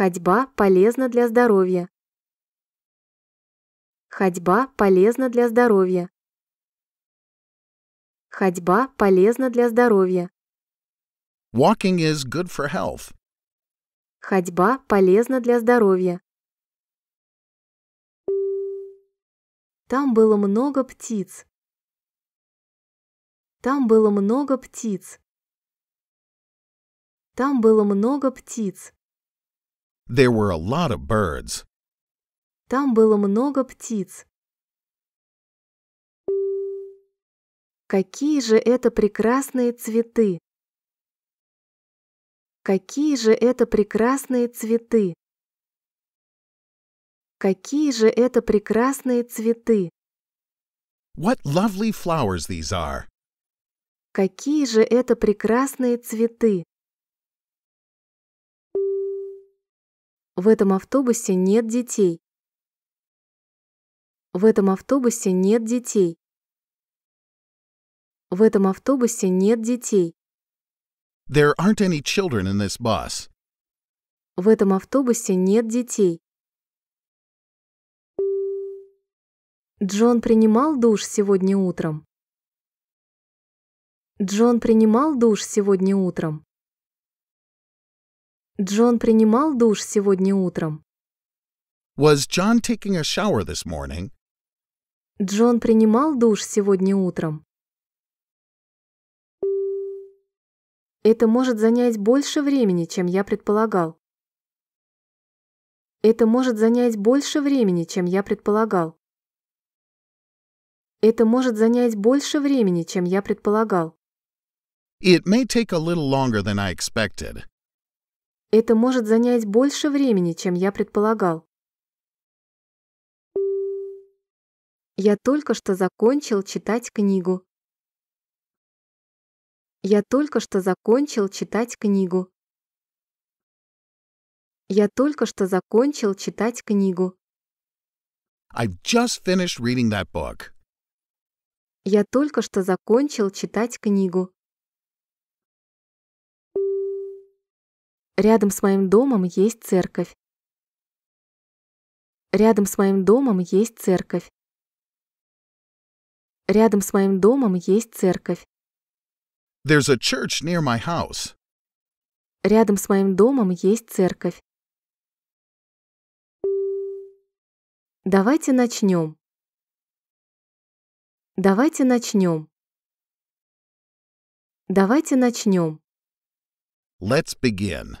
Ходьба полезна для здоровья. Ходьба полезна для здоровья. Ходьба полезна для здоровья. Walking is good for health. Ходьба полезна для здоровья. Там было много птиц. Там было много птиц. Там было много птиц. There were a lot of birds. Там было много птиц. Какие же это прекрасные цветы! Какие же это прекрасные цветы! Какие же это прекрасные цветы! What lovely flowers these are! Какие же это прекрасные цветы! В этом автобусе нет детей. В этом автобусе нет детей. В этом автобусе нет детей. There aren't any children in this bus. В этом автобусе нет детей. Джон принимал душ сегодня утром. Джон принимал душ сегодня утром. Джон принимал душ сегодня утром? Was John taking a shower this morning? Джон принимал душ сегодня утром? Это может занять больше времени, чем я предполагал. Это может занять больше времени, чем я предполагал. Это может занять больше времени, чем я предполагал. It may take a little longer than I expected. Это может занять больше времени, чем я предполагал. Я только что закончил читать книгу. Я только что закончил читать книгу. Я только что закончил читать книгу. I've just finished reading that book. Я только что закончил читать книгу. Рядом с моим домом есть церковь. Рядом с моим домом есть церковь. Рядом с моим домом есть церковь. There's a church near my house. Рядом с моим домом есть церковь. Давайте начнем. Давайте начнем. Давайте начнем. Let's begin.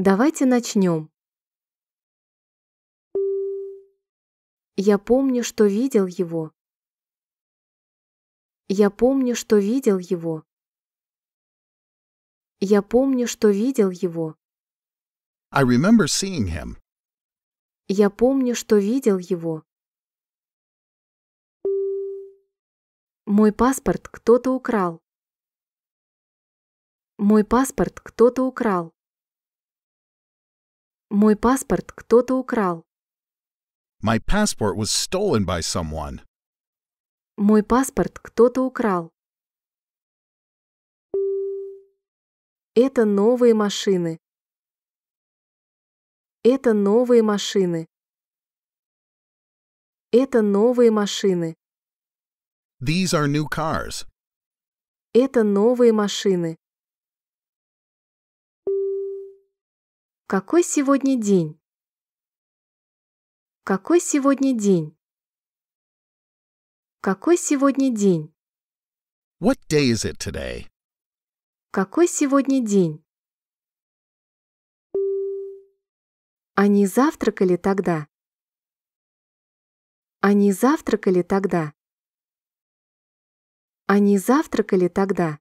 Давайте начнем. Я помню, что видел его. Я помню, что видел его. Я помню, что видел его. I remember seeing him. Я помню, что видел его. Мой паспорт кто-то украл. Мой паспорт кто-то украл. Мой паспорт кто-то украл. My passport was stolen by someone. Мой паспорт кто-то украл. Это новые машины. Это новые машины. Это новые машины. These are new cars. Это новые машины. Какой сегодня день? Какой сегодня день? Какой сегодня день? What day is it today? Какой сегодня день? Они завтракали тогда. Они завтракали тогда. Они завтракали тогда.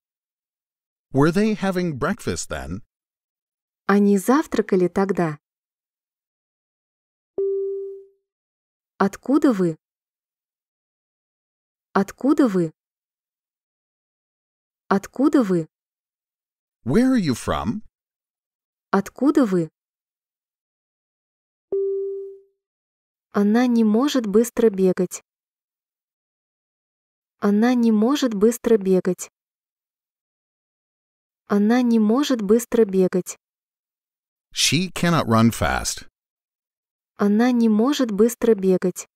Were they having breakfast then? Они завтракали тогда. Откуда вы? Откуда вы? Откуда вы? Where are you from? Откуда вы? Она не может быстро бегать. Она не может быстро бегать. Она не может быстро бегать. She cannot run fast. Она не может быстро бегать.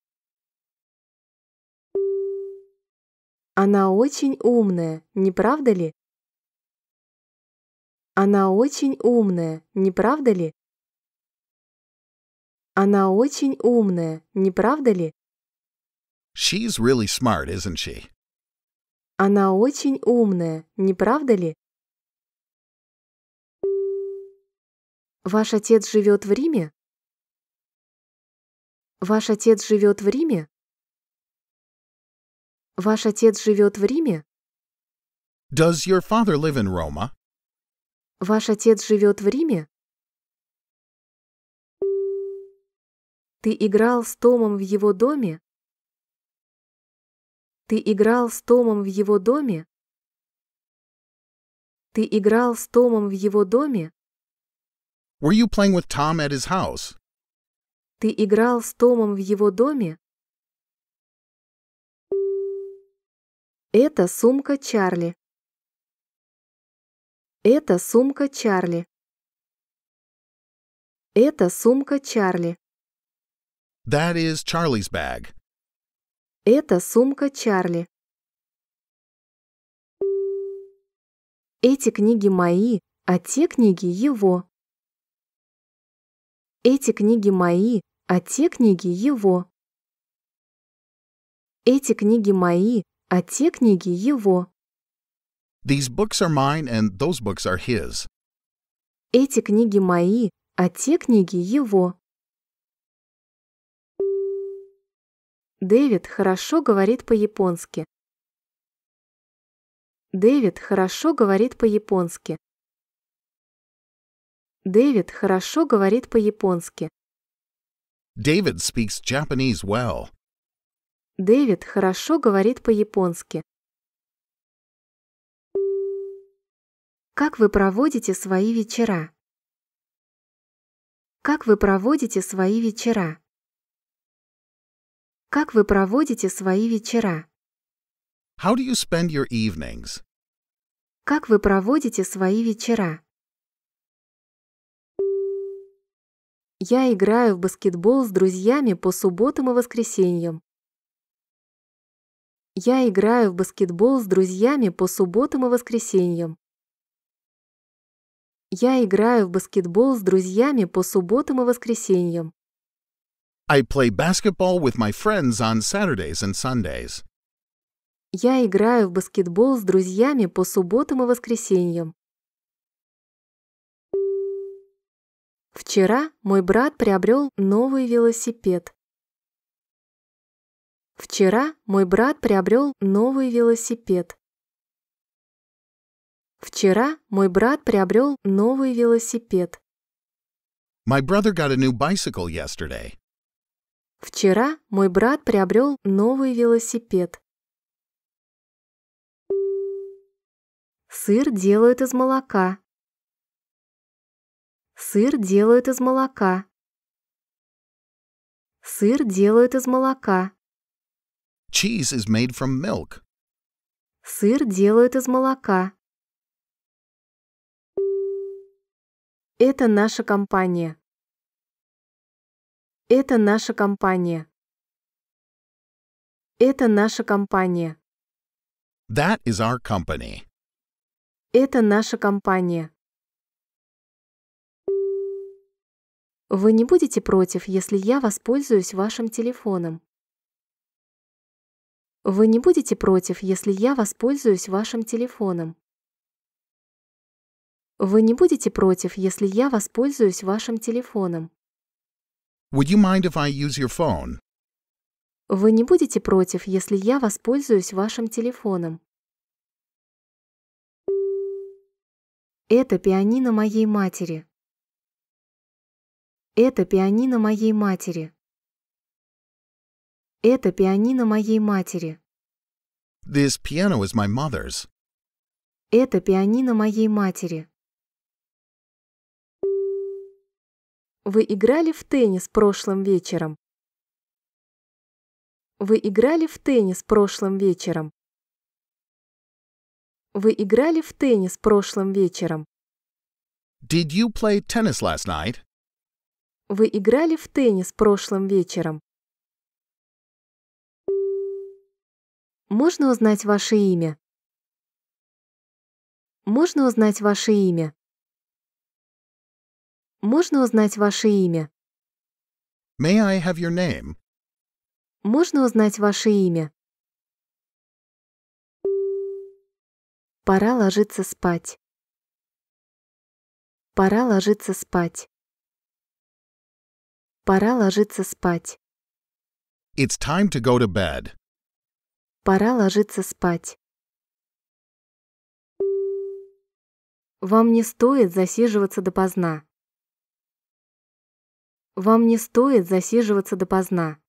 Она очень умная, не правда ли? Она очень умная, не правда ли? Она очень умная, не правда ли? She's really smart, isn't she? Она очень умная, не правда ли? Ваш отец живет в Риме? Ваш отец живет в Риме? Ваш отец живет в Риме? Does your father live in Roma? Ваш отец живет в Риме? Ты играл с Томом в его доме? Ты играл с Томом в его доме? Ты играл с Томом в его доме? Were you playing with Tom at his house? Ты играл с Томом в его доме? Это сумка Чарли. Это сумка Чарли. Это сумка Чарли. That is Charlie's bag. Это сумка Чарли. Эти книги мои, а те книги его. Эти книги мои, а те книги его. Эти книги мои, а те книги его. These books are mine and those books are his. Эти книги мои, а те книги его. Дэвид хорошо говорит по-японски. Дэвид хорошо говорит по-японски. Дэвид хорошо говорит по-японски. David speaks Japanese well. Дэвид хорошо говорит по-японски. Как вы проводите свои вечера? Как вы проводите свои вечера? Как вы проводите свои вечера? How do you spend your evenings? Как вы проводите свои вечера? Я играю в баскетбол с друзьями по субботам и воскресеньям. Я играю в баскетбол с друзьями по субботам и воскресеньям. Я играю в баскетбол с друзьями по субботам и воскресеньям. I play basketball with my friends on Saturdays and Sundays. Я играю в баскетбол с друзьями по субботам и воскресеньям. Вчера мой брат приобрел новый велосипед. Вчера мой брат приобрел новый велосипед. Вчера мой брат приобрел новый велосипед. My brother got a new bicycle yesterday. Вчера мой брат приобрел новый велосипед. Сыр делают из молока. Сыр делают из молока. Сыр делают из молока. Cheese is made from milk. Сыр делают из молока. Это наша компания. Это наша компания. Это наша компания. That is our company. Это наша компания. Вы не будете против, если я воспользуюсь вашим телефоном? Вы не будете против, если я воспользуюсь вашим телефоном? Вы не будете против, если я воспользуюсь вашим телефоном? Would you mind if I use your phone? Вы не будете против, если я воспользуюсь вашим телефоном? Это пианино моей матери. Это пианино моей матери. Это пианино моей матери. This piano is my mother's. Это пианино моей матери. Вы играли в теннис прошлым вечером? Вы играли в теннис прошлым вечером? Вы играли в теннис прошлым вечером? Did you play tennis last night? Вы играли в теннис прошлым вечером? Можно узнать ваше имя? Можно узнать ваше имя? Можно узнать ваше имя? May I have your name? Можно узнать ваше имя? Пора ложиться спать. Пора ложиться спать. Пора ложиться спать. It's time to go to bed. Пора ложиться спать. Вам не стоит засиживаться допоздна. Вам не стоит засиживаться допоздна.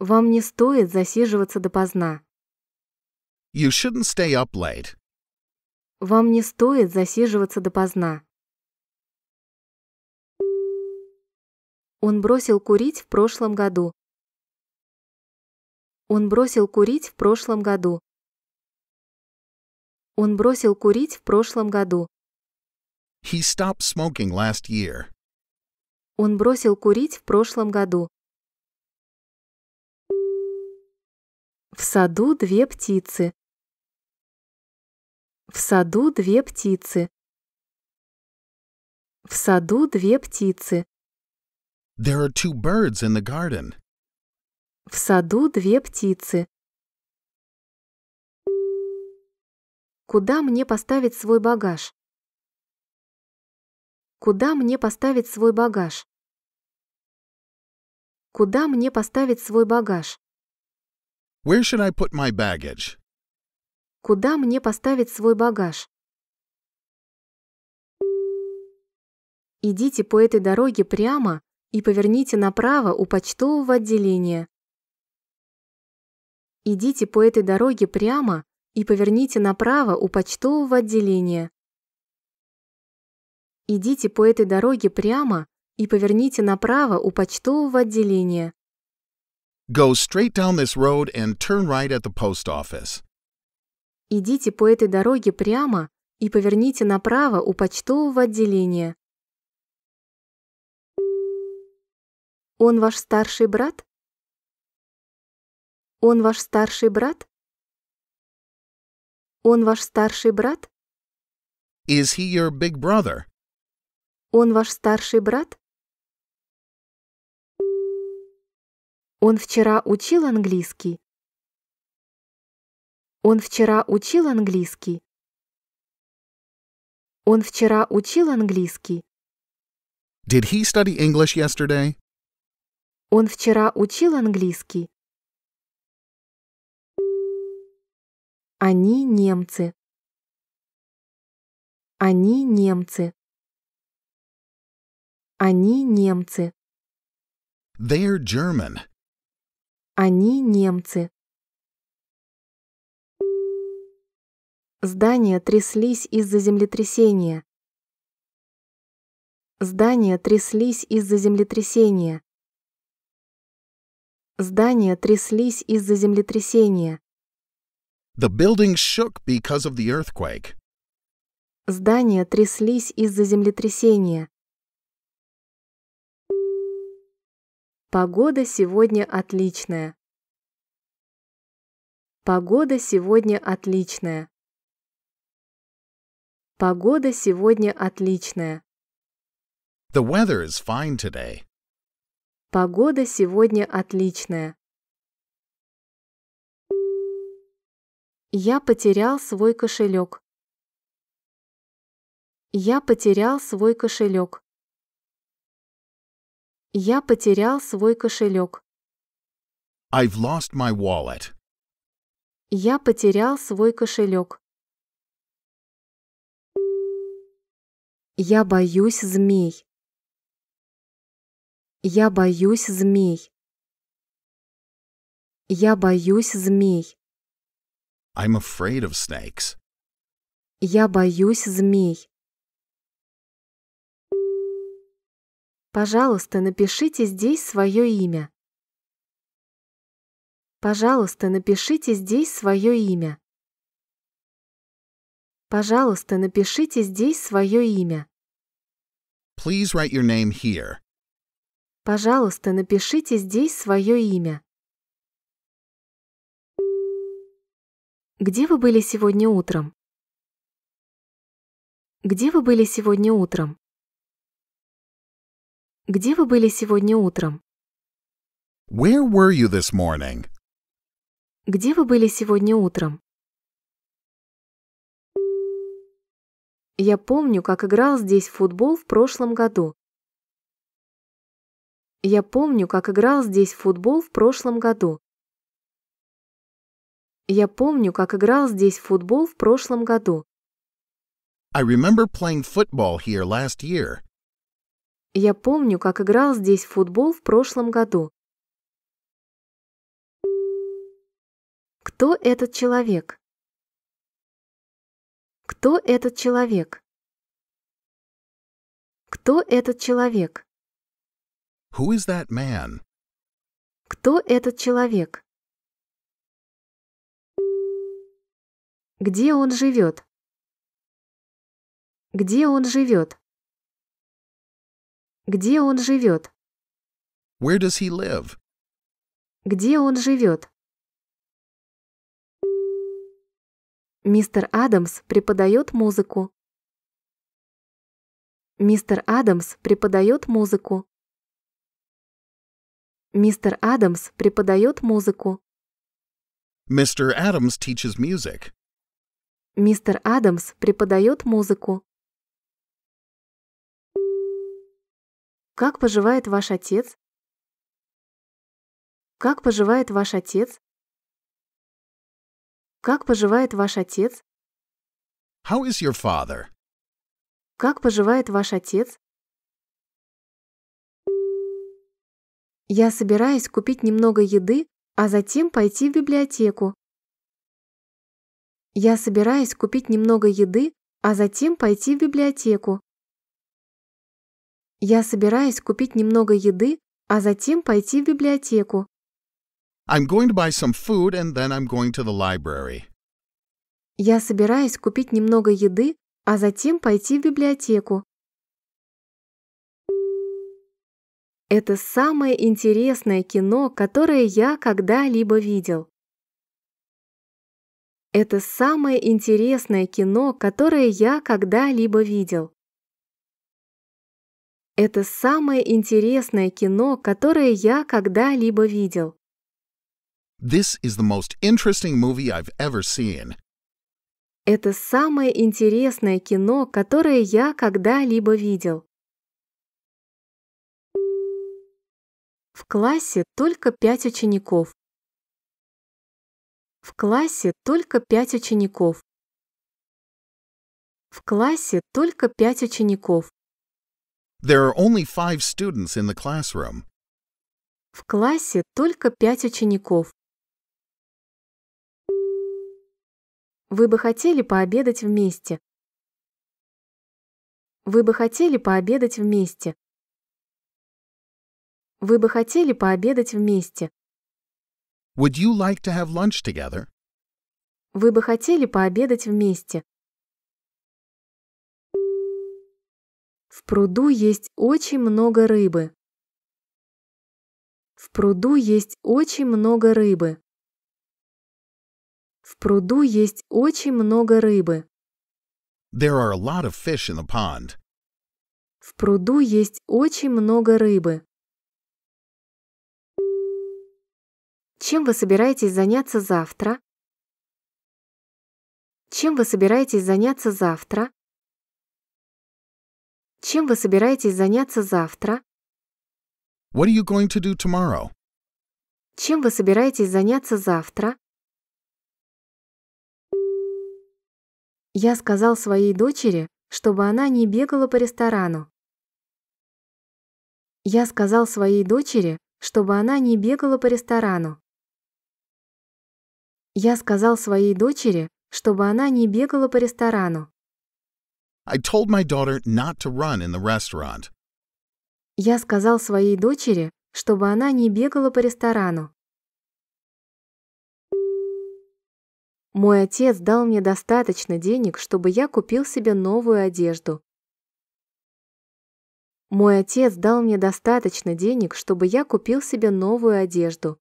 Вам не стоит засиживаться допоздна. You shouldn't stay up late. Вам не стоит засиживаться допоздна. Он бросил курить в прошлом году. Он бросил курить в прошлом году. Он бросил курить в прошлом году. He stopped smoking last year. Он бросил курить в прошлом году. В саду две птицы. В саду две птицы. В саду две птицы. There are two birds in the garden. В саду две птицы. Куда мне поставить свой багаж? Куда мне поставить свой багаж? Куда мне поставить свой багаж? Where should I put my baggage? Куда мне поставить свой багаж? Идите по этой дороге прямо и поверните направо у почтового отделения. Идите по этой дороге прямо и поверните направо у почтового отделения. Идите по этой дороге прямо и поверните направо у почтового отделения. Go straight down this road and turn right at the post office. Идите по этой дороге прямо и поверните направо у почтового отделения. Он ваш старший брат? Он ваш старший брат? Он ваш старший брат? Is he your big brother? Он ваш старший брат? Он вчера учил английский. Он вчера учил английский. Он вчера учил английский. Did he study English yesterday? Он вчера учил английский. Они немцы. Они немцы. Они немцы. They are German. Они немцы. Здания тряслись из-за землетрясения. Здания тряслись из-за землетрясения. Здания тряслись из-за землетрясения. The building shook because of the earthquake. Здания тряслись из-за землетрясения. Погода сегодня отличная. Погода сегодня отличная. Погода сегодня отличная. The weather is fine today. Погода сегодня отличная. Я потерял свой кошелек. Я потерял свой кошелек. Я потерял свой кошелек. I've lost my wallet. Я потерял свой кошелек. Я боюсь змей. Я боюсь змей. Я боюсь змей. I'm afraid of snakes. Я боюсь змей. Пожалуйста, напишите здесь свое имя. Пожалуйста, напишите здесь свое имя. Пожалуйста, напишите здесь свое имя. Please write your name here. Пожалуйста, напишите здесь свое имя. Где вы были сегодня утром? Где вы были сегодня утром? Где вы были сегодня утром? Where were you this morning? Где вы были сегодня утром? Я помню, как играл здесь в футбол в прошлом году. Я помню, как играл здесь в футбол в прошлом году. Я помню, как играл здесь в футбол в прошлом году. I remember playing football here last year. Я помню, как играл здесь в футбол в прошлом году. Кто этот человек? Кто этот человек? Кто этот человек? Who is that man? Кто этот человек? Где он живет? Где он живет? Где он живет? Where does he live? Где он живет? Мистер Адамс преподает музыку. Мистер Адамс преподает музыку. Мистер Адамс преподает музыку. Мистер Адамс teaches music. Мистер Адамс преподает музыку. Как поживает ваш отец? Как поживает ваш отец? Как поживает ваш отец? How is your father? Как поживает ваш отец? Я собираюсь купить немного еды, а затем пойти в библиотеку. Я собираюсь купить немного еды, а затем пойти в библиотеку. Я собираюсь купить немного еды, а затем пойти в библиотеку. I'm going to buy some food and then I'm going to the library. Я собираюсь купить немного еды, а затем пойти в библиотеку. Это самое интересное кино, которое я когда-либо видел. Это самое интересное кино, которое я когда-либо видел. Это самое интересное кино, которое я когда-либо видел. This is the most interesting movie I've ever seen. Это самое интересное кино, которое я когда-либо видел. В классе только пять учеников. В классе только пять учеников. В классе только пять учеников. There are only five students in the classroom. В классе только пять учеников. Вы бы хотели пообедать вместе? Вы бы хотели пообедать вместе? Вы бы хотели пообедать вместе? Would you like to have lunch together? Вы бы хотели пообедать вместе? В пруду есть очень много рыбы. В пруду есть очень много рыбы. В пруду есть очень много рыбы. There are a lot of fish in the pond. В пруду есть очень много рыбы. Чем вы собираетесь заняться завтра? Чем вы собираетесь заняться завтра? Чем вы собираетесь заняться завтра? What are you going to do tomorrow? Чем вы собираетесь заняться завтра? Я сказал своей дочери, чтобы она не бегала по ресторану. Я сказал своей дочери, чтобы она не бегала по ресторану. Я сказал своей дочери, чтобы она не бегала по ресторану. I told my daughter not to run in the restaurant. Я сказал своей дочери, чтобы она не бегала по ресторану. Мой отец дал мне достаточно денег, чтобы я купил себе новую одежду. Мой отец дал мне достаточно денег, чтобы я купил себе новую одежду.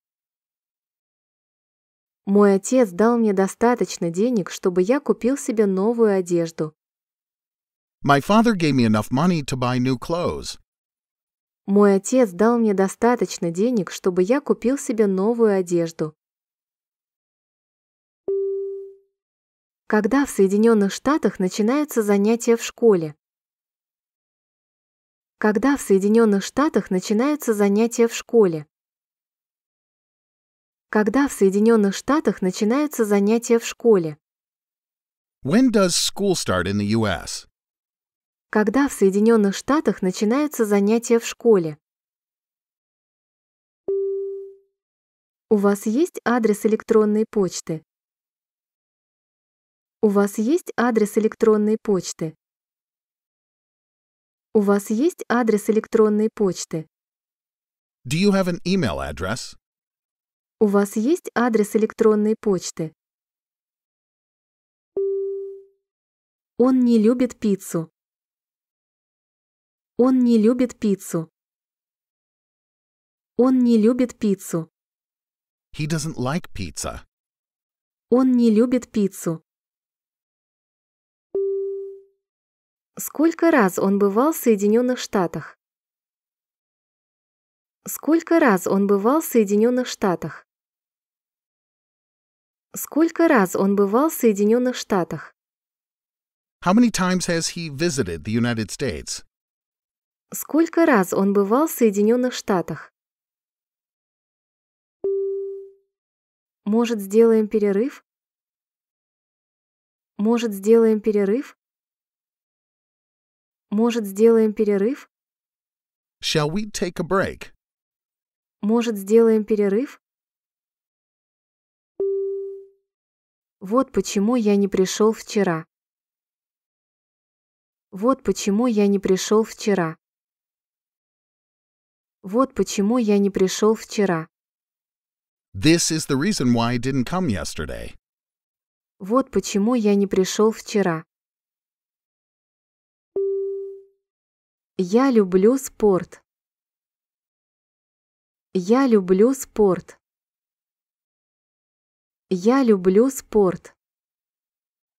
Мой отец дал мне достаточно денег, чтобы я купил себе новую одежду. My father gave me enough money to buy new clothes. Мой отец дал мне достаточно денег, чтобы я купил себе новую одежду. Когда в Соединенных Штатах начинаются занятия в школе? Когда в Соединенных Штатах начинаются занятия в школе? Когда в Соединенных Штатах начинаются занятия в школе? When does school start in the US? Когда в Соединенных Штатах начинаются занятия в школе? У вас есть адрес электронной почты? У вас есть адрес электронной почты? У вас есть адрес электронной почты? Do you have an email address? У вас есть адрес электронной почты? Он не любит пиццу. Он не любит пиццу. Он не любит пиццу. He doesn't like pizza. Он не любит пиццу. Сколько раз он бывал в Соединенных Штатах? Сколько раз он бывал в Соединенных Штатах? Сколько раз он бывал в Соединенных Штатах? How many times has he visited the United States? Сколько раз он бывал в Соединенных Штатах? Может, сделаем перерыв? Может, сделаем перерыв? Может, сделаем перерыв? Shall we take a break? Может, сделаем перерыв? Вот почему я не пришел вчера. Вот почему я не пришел вчера. Вот почему я не пришел вчера. This is the reason why I didn't come yesterday. Вот почему я не пришел вчера. Я люблю спорт. Я люблю спорт. Я люблю спорт.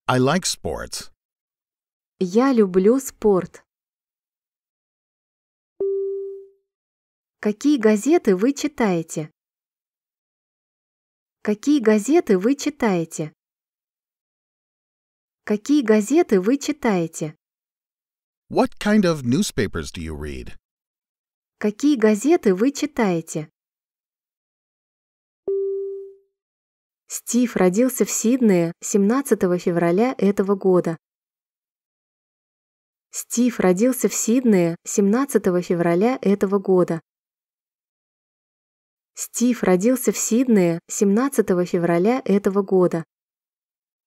I like sports. Я люблю спорт. Какие газеты вы читаете? Какие газеты вы читаете? Какие газеты вы читаете? What kind of newspapers do you read? Какие газеты вы читаете? Стив родился в Сиднее 17 февраля этого года. Стив родился в Сиднее 17 февраля этого года. Стив родился в Сиднее 17 февраля этого года.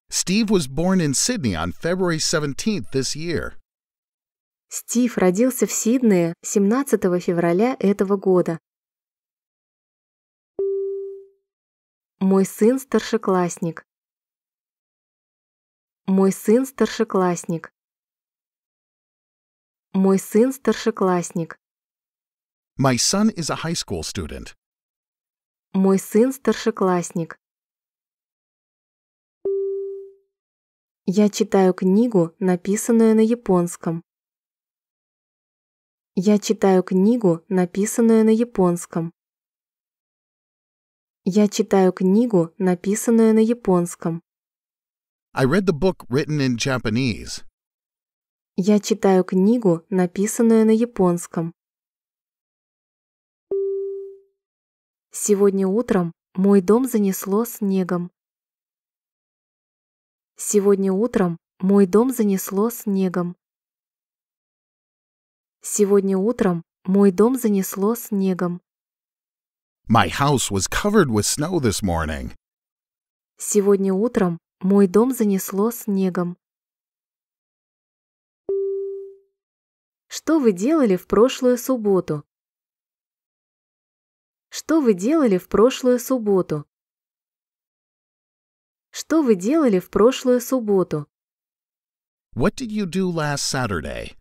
Steve was born in Sydney on February 17th this year. Стив родился в Сиднее 17 февраля этого года. Мой сын старшеклассник. Мой сын старшеклассник. Мой сын старшеклассник. My son is a high school student. Мой сын старшеклассник. Я читаю книгу, написанную на японском. Я читаю книгу, написанную на японском. Я читаю книгу, написанную на японском. I read the book written in Japanese. Я читаю книгу, написанную на японском. Сегодня утром мой дом занесло снегом. Сегодня утром мой дом занесло снегом. Сегодня утром мой дом занесло снегом. My house was covered with snow this morning. Сегодня утром мой дом занесло снегом. Что вы делали в прошлую субботу? Что вы делали в прошлую субботу? Что вы делали в прошлую субботу? What did you do last Saturday?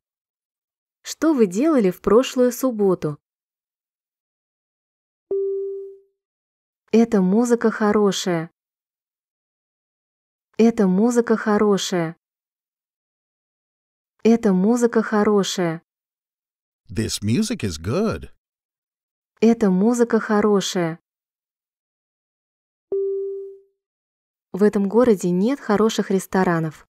Что вы делали в прошлую субботу? Эта музыка хорошая. Эта музыка хорошая. Эта музыка хорошая. This music is good. Эта музыка хорошая. В этом городе нет хороших ресторанов.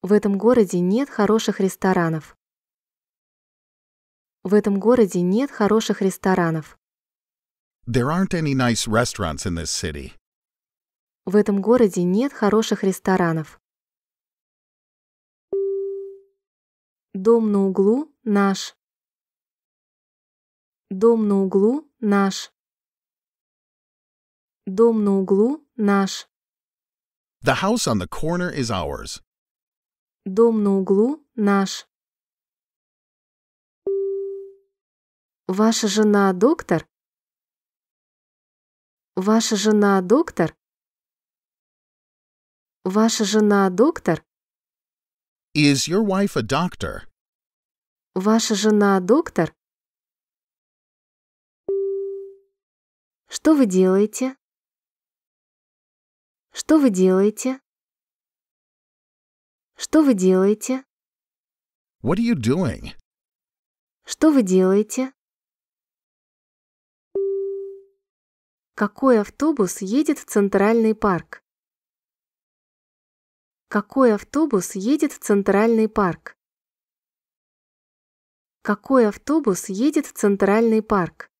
В этом городе нет хороших ресторанов. В этом городе нет хороших ресторанов. There aren't any nice restaurants in this city. В этом городе нет хороших ресторанов. Дом на углу наш. Дом на углу наш. Дом на углу наш. The house on the corner is ours. Дом на углу наш. Ваша жена доктор? Ваша жена доктор? Ваша жена доктор? Is your wife a doctor? Ваша жена доктор? Что вы делаете? Что вы делаете? Что вы делаете? What are you doing? Что вы делаете? Какой автобус едет в Центральный парк? Какой автобус едет в Центральный парк? Какой автобус едет в Центральный парк?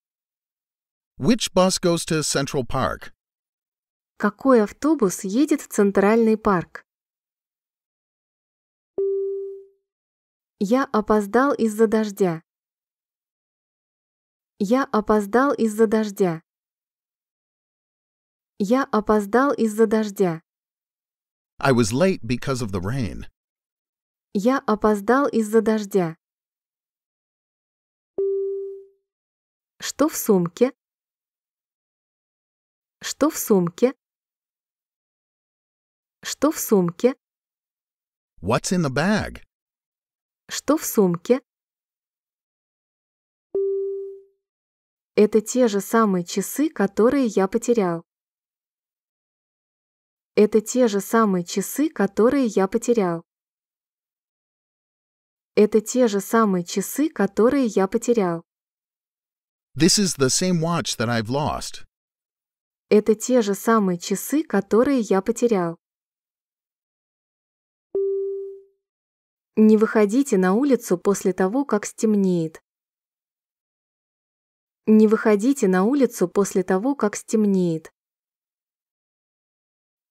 Which bus goes to Central Park? Какой автобус едет в Центральный парк? Я опоздал из-за дождя. Я опоздал из-за дождя. Я опоздал из-за дождя. I was late because of the rain. Я опоздал из-за дождя. Что в сумке? Что в сумке? Что в сумке? What's in the bag? Что в сумке? Это те же самые часы, которые я потерял. Это те же самые часы, которые я потерял. Это те же самые часы, которые я потерял. This is the same watch that I've lost. Это те же самые часы, которые я потерял. Не выходите на улицу после того, как стемнеет. Не выходите на улицу после того, как стемнеет.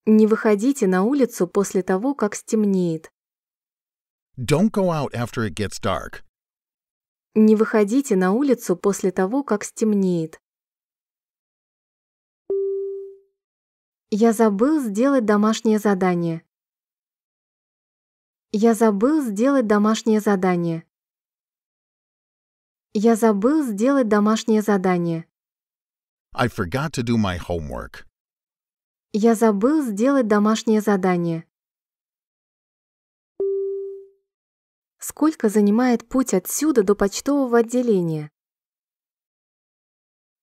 Не выходите на улицу после того, как стемнеет. Don't go out after it gets dark. Не выходите на улицу после того, как стемнеет. Я забыл сделать домашнее задание. Я забыл сделать домашнее задание. Я забыл сделать домашнее задание. I forgot to do my homework. Я забыл сделать домашнее задание. Сколько занимает путь отсюда до почтового отделения?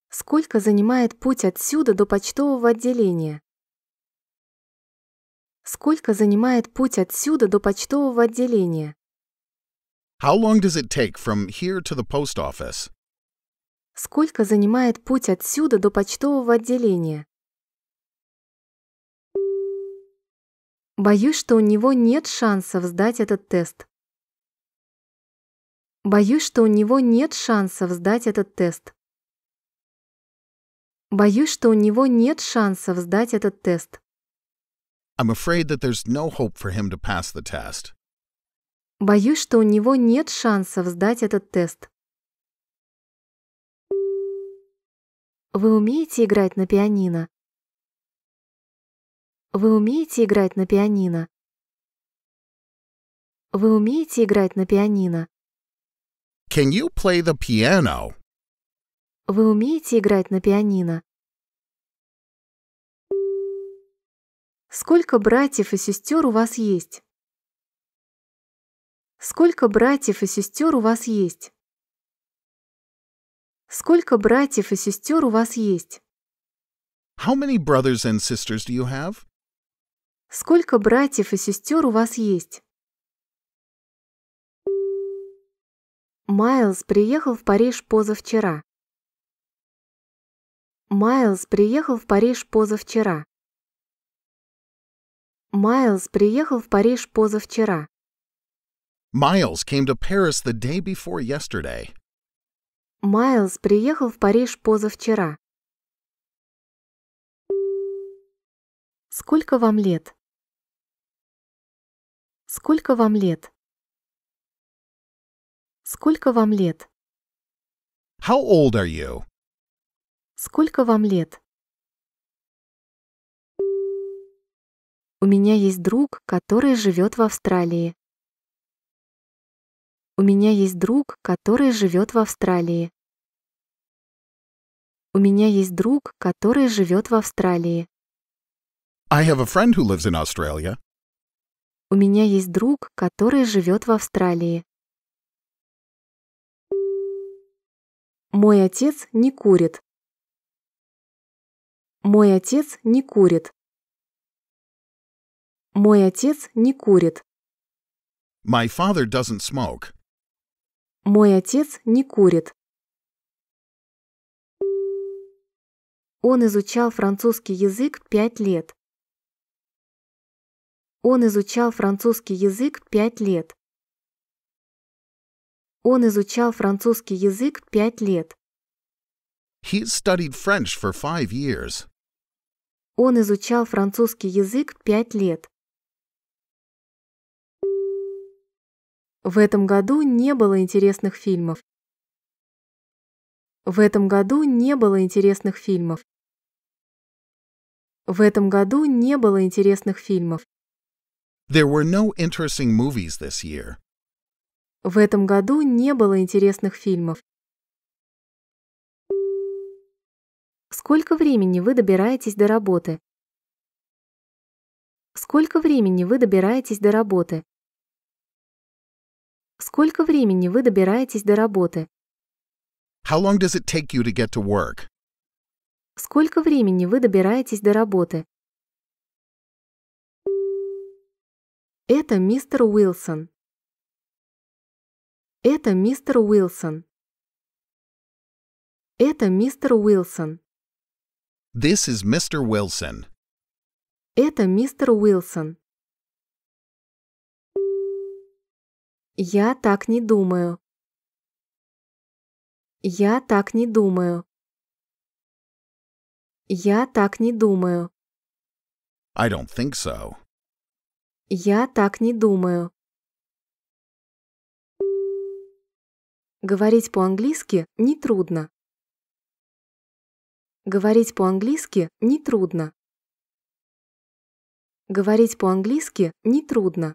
Сколько занимает путь отсюда до почтового отделения? Сколько занимает путь отсюда до почтового отделения? How long does it take from here to the post office? Сколько занимает путь отсюда до почтового отделения? Боюсь, что у него нет шансов сдать этот тест. Боюсь, что у него нет шансов сдать этот тест. Боюсь, что у него нет шансов сдать этот тест. I'm afraid that there's no hope for him to pass the test. Боюсь, что у него нет шансов сдать этот тест. Вы умеете играть на пианино? Вы умеете играть на пианино? Вы умеете играть на пианино? Can you play the piano? Вы умеете играть на пианино? Сколько братьев и сестер у вас есть? Сколько братьев и сестер у вас есть? Сколько братьев и сестер у вас есть? How many brothers and sisters do you have? Сколько братьев и сестер у вас есть? Майлз приехал в Париж позавчера. Майлз приехал в Париж позавчера. Майлз приехал в Париж позавчера. Майлз came to Paris the day before yesterday. Майлз приехал в Париж позавчера. Сколько вам лет? Сколько вам лет? Сколько вам лет? How old are you? Сколько вам лет? У меня есть друг, который живет в Австралии. У меня есть друг, который живет в Австралии. У меня есть друг, который живет в Австралии. I have a friend who lives in Australia. У меня есть друг, который живет в Австралии. Мой отец не курит. Мой отец не курит. Мой отец не курит. My father doesn't smoke. Мой отец не курит. Он изучал французский язык пять лет. Он изучал французский язык пять лет. Он изучал французский язык пять лет. He studied French for five years. Он изучал французский язык пять лет. В этом году не было интересных фильмов. В этом году не было интересных фильмов. В этом году не было интересных фильмов. There were no interesting movies this year. В этом году не было интересных фильмов. Сколько времени вы добираетесь до работы? Сколько времени вы добираетесь до работы? Сколько времени вы добираетесь до работы? How long does it take you to get to work? Сколько времени вы добираетесь до работы? Это мистер Уилсон. Это мистер Уилсон. Это мистер Уилсон. This is Mr. Wilson. Это мистер Уилсон. Я так не думаю. Я так не думаю. Я так не думаю. I don't think so. Я так не думаю. Говорить по-английски нетрудно. Говорить по-английски нетрудно. Говорить по-английски нетрудно.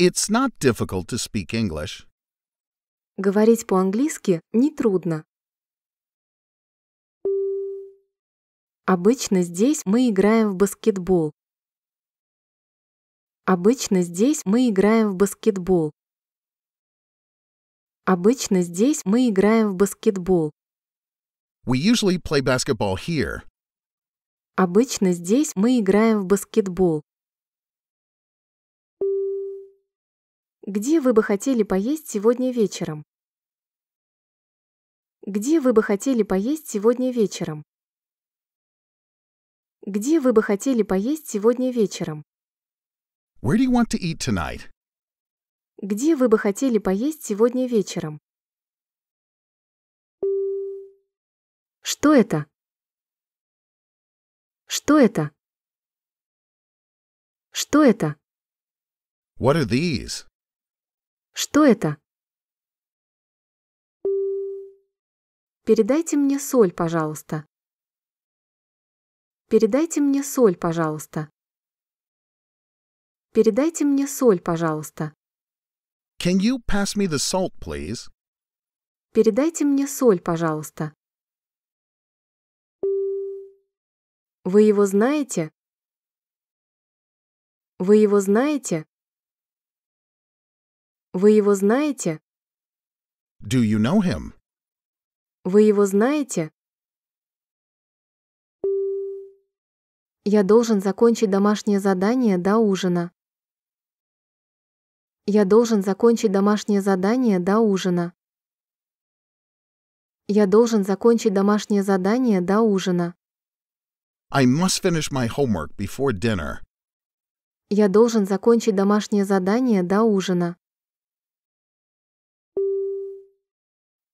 It's not difficult to speak English. Говорить по-английски нетрудно. Обычно здесь мы играем в баскетбол. Обычно здесь мы играем в баскетбол. Обычно здесь мы играем в баскетбол. We usually play basketball here. Обычно здесь мы играем в баскетбол. Где вы бы хотели поесть сегодня вечером? Где вы бы хотели поесть сегодня вечером? Где вы бы хотели поесть сегодня вечером? Where do you want to eat tonight? Где вы бы хотели поесть сегодня вечером? Что это? Что это? Что это? What are these? Что это? Передайте мне соль, пожалуйста. Передайте мне соль, пожалуйста. Передайте мне соль, пожалуйста. Can you pass me the salt, please? Передайте мне соль, пожалуйста. Вы его знаете? Вы его знаете? Вы его знаете? Do you know him? Вы его знаете? Я должен закончить домашнее задание до ужина. Я должен закончить домашнее задание до ужина. Я должен закончить домашнее задание до ужина. I must finish my homework before dinner. Я должен закончить домашнее задание до ужина.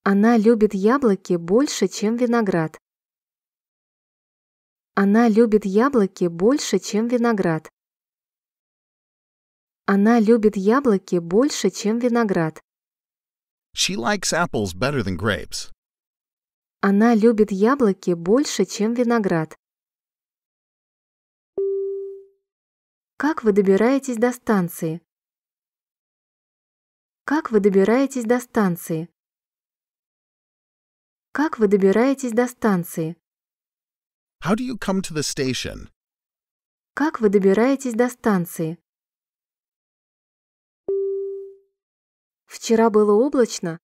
Она любит яблоки больше, чем виноград. Она любит яблоки больше, чем виноград. Она любит яблоки больше, чем виноград. She likes apples better than grapes. Она любит яблоки больше, чем виноград. Как вы добираетесь до станции? Как вы добираетесь до станции? Как вы добираетесь до станции? How do you come to the station? Как вы добираетесь до станции? Вчера было облачно.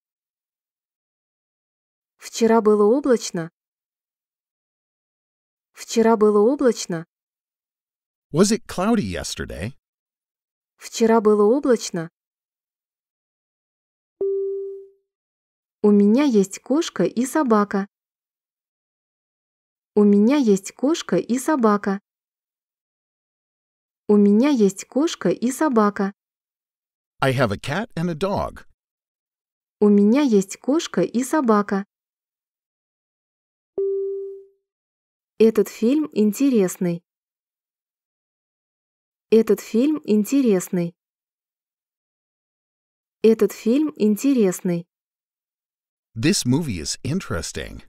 Вчера было облачно. Вчера было облачно. Was it cloudy yesterday? Вчера было облачно. У меня есть кошка и собака. У меня есть кошка и собака. У меня есть кошка и собака. I have a cat and a dog. У меня есть кошка и собака. Этот фильм интересный. Этот фильм интересный. Этот фильм интересный. This movie is interesting.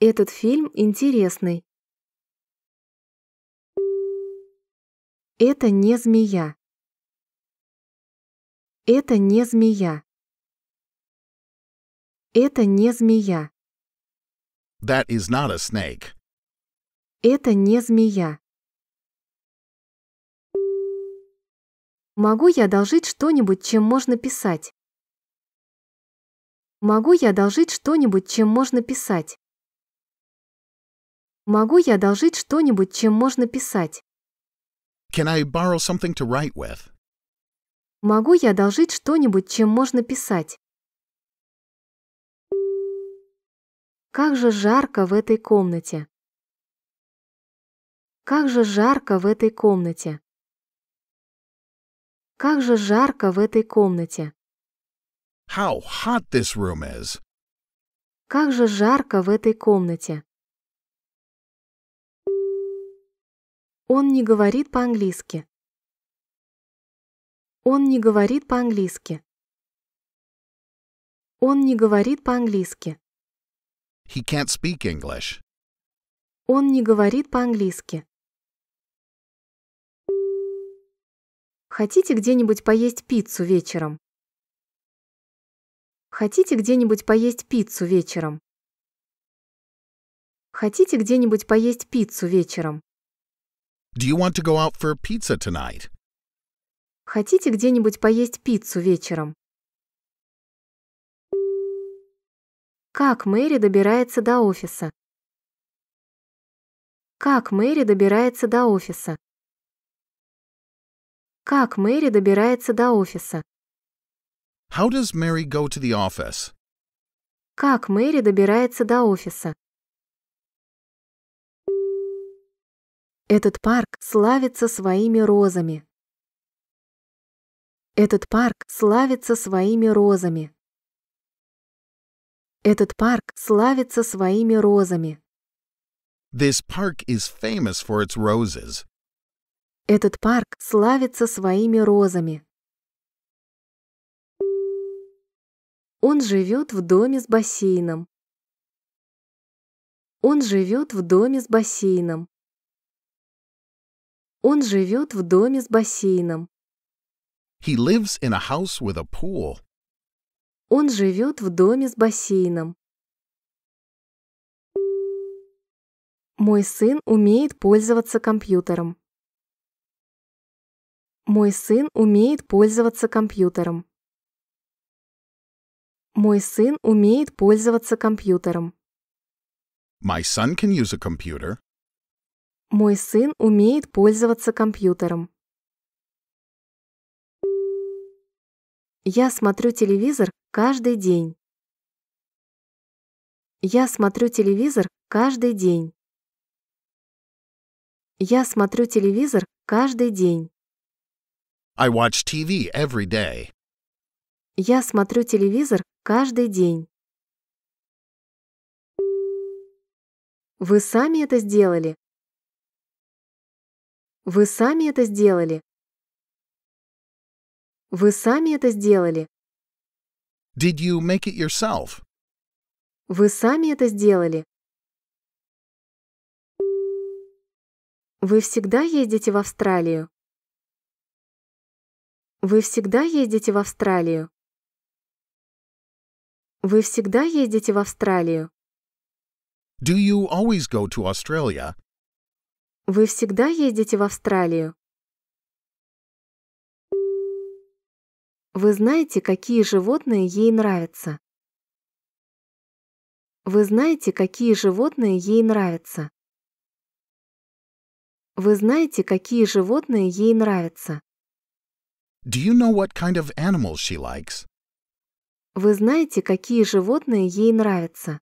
Этот фильм интересный. Это не змея. Это не змея. Это не змея. That is not a snake. Это не змея. Могу я одолжить что-нибудь, чем можно писать? Могу я одолжить что-нибудь, чем можно писать? Могу я одолжить что-нибудь, чем можно писать? Can I borrow something to write with? Могу я одолжить что-нибудь, чем можно писать? Как же жарко в этой комнате. Как же жарко в этой комнате. Как же жарко в этой комнате. How hot this room is. Как же жарко в этой комнате. Он не говорит по-английски. Он не говорит по-английски. Он не говорит по-английски. He can't speak English. Он не говорит по-английски. Хотите где-нибудь поесть пиццу вечером? Хотите где-нибудь поесть пиццу вечером? Хотите где-нибудь поесть пиццу вечером? Do you want to go out for pizza tonight? Хотите где-нибудь поесть пиццу вечером? Как Мэри добирается до офиса? Как Мэри добирается до офиса? Как Мэри добирается до офиса? How does Mary go to the office? Как Мэри добирается до офиса? Этот парк славится своими розами. Этот парк славится своими розами. Этот парк славится своими розами. This park is famous for its roses. Этот парк славится своими розами. Он живет в доме с бассейном. Он живет в доме с бассейном. Он живет в доме с бассейном. He lives in a house with a pool. Он живет в доме с бассейном. Мой сын умеет пользоваться компьютером. Мой сын умеет пользоваться компьютером. Мой сын умеет пользоваться компьютером. My son can use a computer. Мой сын умеет пользоваться компьютером. Я смотрю телевизор каждый день. Я смотрю телевизор каждый день. Я смотрю телевизор каждый день. I watch TV every day. Я смотрю телевизор каждый день. Вы сами это сделали. Вы сами это сделали. Вы сами это сделали? Did you make it yourself? Вы сами это сделали? Вы всегда ездите в Австралию? Вы всегда ездите в Австралию? Вы всегда ездите в Австралию? Do you always go to Australia? Вы всегда ездите в Австралию? Вы знаете, какие животные ей нравятся? Вы знаете, какие животные ей нравятся? Вы знаете, какие животные ей нравятся? Do you know what kind of animals she likes? Вы знаете, какие животные ей нравятся?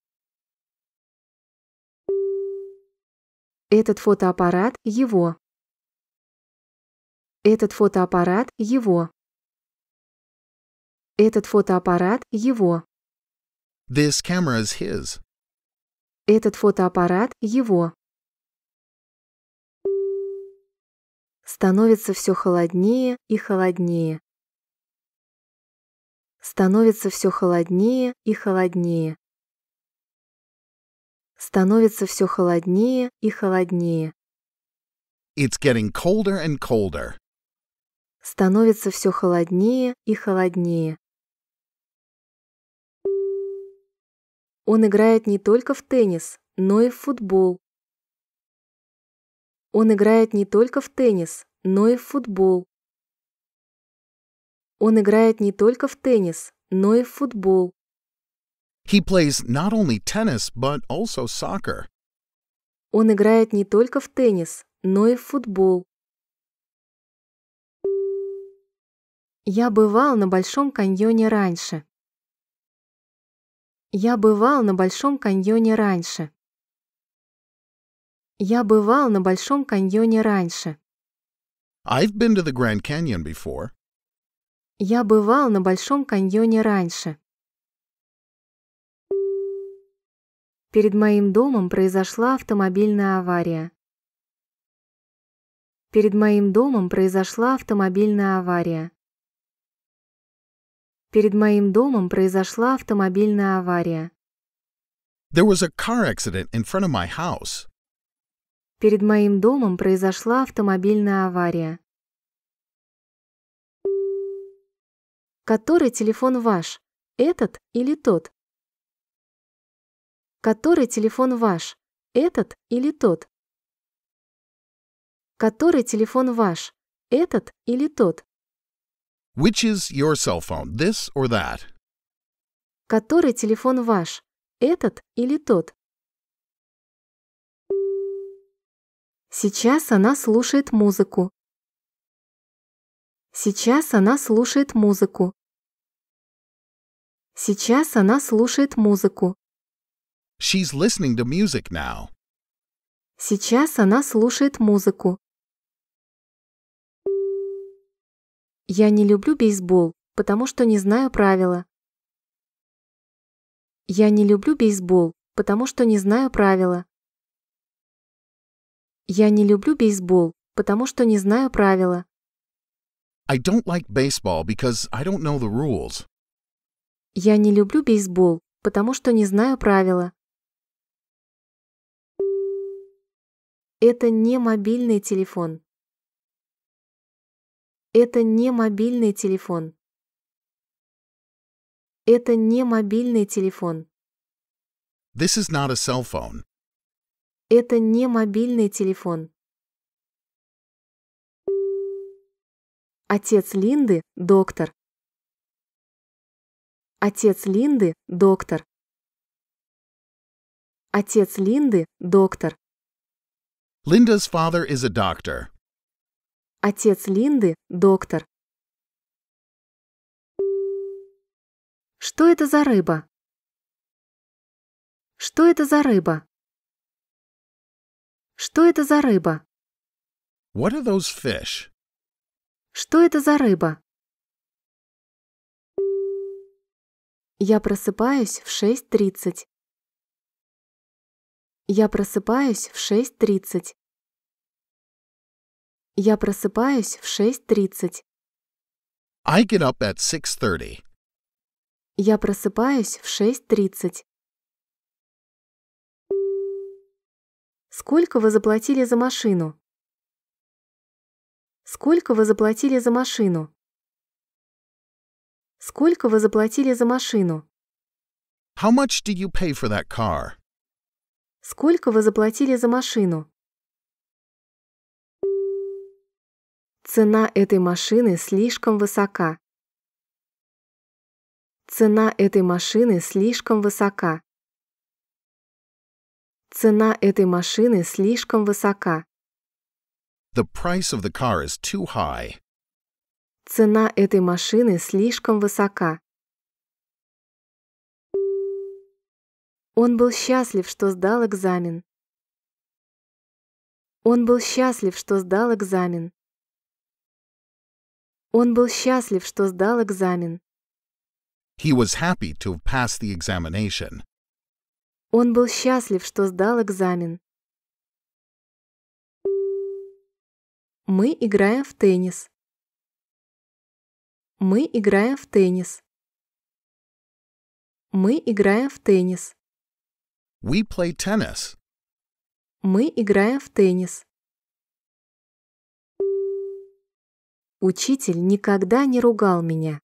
Этот фотоаппарат его. Этот фотоаппарат его. Этот фотоаппарат его. This camera is his. Этот фотоаппарат его. Становится все холоднее и холоднее. Становится все холоднее и холоднее. Становится все холоднее и холоднее. It's getting colder and colder. Становится все холоднее и холоднее. Он играет не только в теннис, но и в футбол. Он играет не только в теннис, но и в футбол. Он играет не только в теннис, но и в футбол. He plays not only tennis, but also soccer. Он играет не только в теннис, но и в футбол. Я бывал на Большом каньоне раньше. Я бывал на Большом каньоне раньше. Я бывал на Большом каньоне раньше. I've been to the Grand Canyon before. Я бывал на Большом каньоне раньше. Перед моим домом произошла автомобильная авария. Перед моим домом произошла автомобильная авария. Перед моим домом произошла автомобильная авария. There was a car accident in front of my house. Перед моим домом произошла автомобильная авария. Который телефон ваш? Этот или тот? Который телефон ваш? Этот или тот? Который телефон ваш? Этот или тот? Which is your cell phone, this or that? Который телефон ваш, этот или тот? Сейчас она слушает музыку. Сейчас она слушает музыку. Сейчас она слушает музыку. She's listening to music now. Сейчас она слушает музыку. Я не люблю бейсбол, потому что не знаю правила. Я не люблю бейсбол, потому что не знаю правила. Я не люблю бейсбол, потому что не знаю правила. I don't like baseball because I don't know the rules. Я не люблю бейсбол, потому что не знаю правила. Это не мобильный телефон. Это не мобильный телефон. Это не мобильный телефон. This is not a cell phone. Это не мобильный телефон. Отец Линды – доктор. Отец Линды – доктор. Отец Линды – доктор. Линда's father is a doctor. Отец Линды – доктор. Что это за рыба? Что это за рыба? Что это за рыба? What are those fish? Что это за рыба? Я просыпаюсь в 6.30. Я просыпаюсь в 6.30. Я просыпаюсь в 6.30. I get up at 6.30. Я просыпаюсь в 6.30. Сколько вы заплатили за машину? Сколько вы заплатили за машину? Сколько вы заплатили за машину? How much did you pay for that car? Сколько вы заплатили за машину? Цена этой машины слишком высока. Цена этой машины слишком высока. Цена этой машины слишком высока. The price of the car is too high. Цена этой машины слишком высока. Он был счастлив, что сдал экзамен. Он был счастлив, что сдал экзамен. Он был счастлив, что сдал экзамен. He was happy to have passed the examination. Он был счастлив, что сдал экзамен. Мы играем в теннис. Мы играем в теннис. Мы играем в теннис. We play tennis. Мы играем в теннис. Учитель никогда не ругал меня.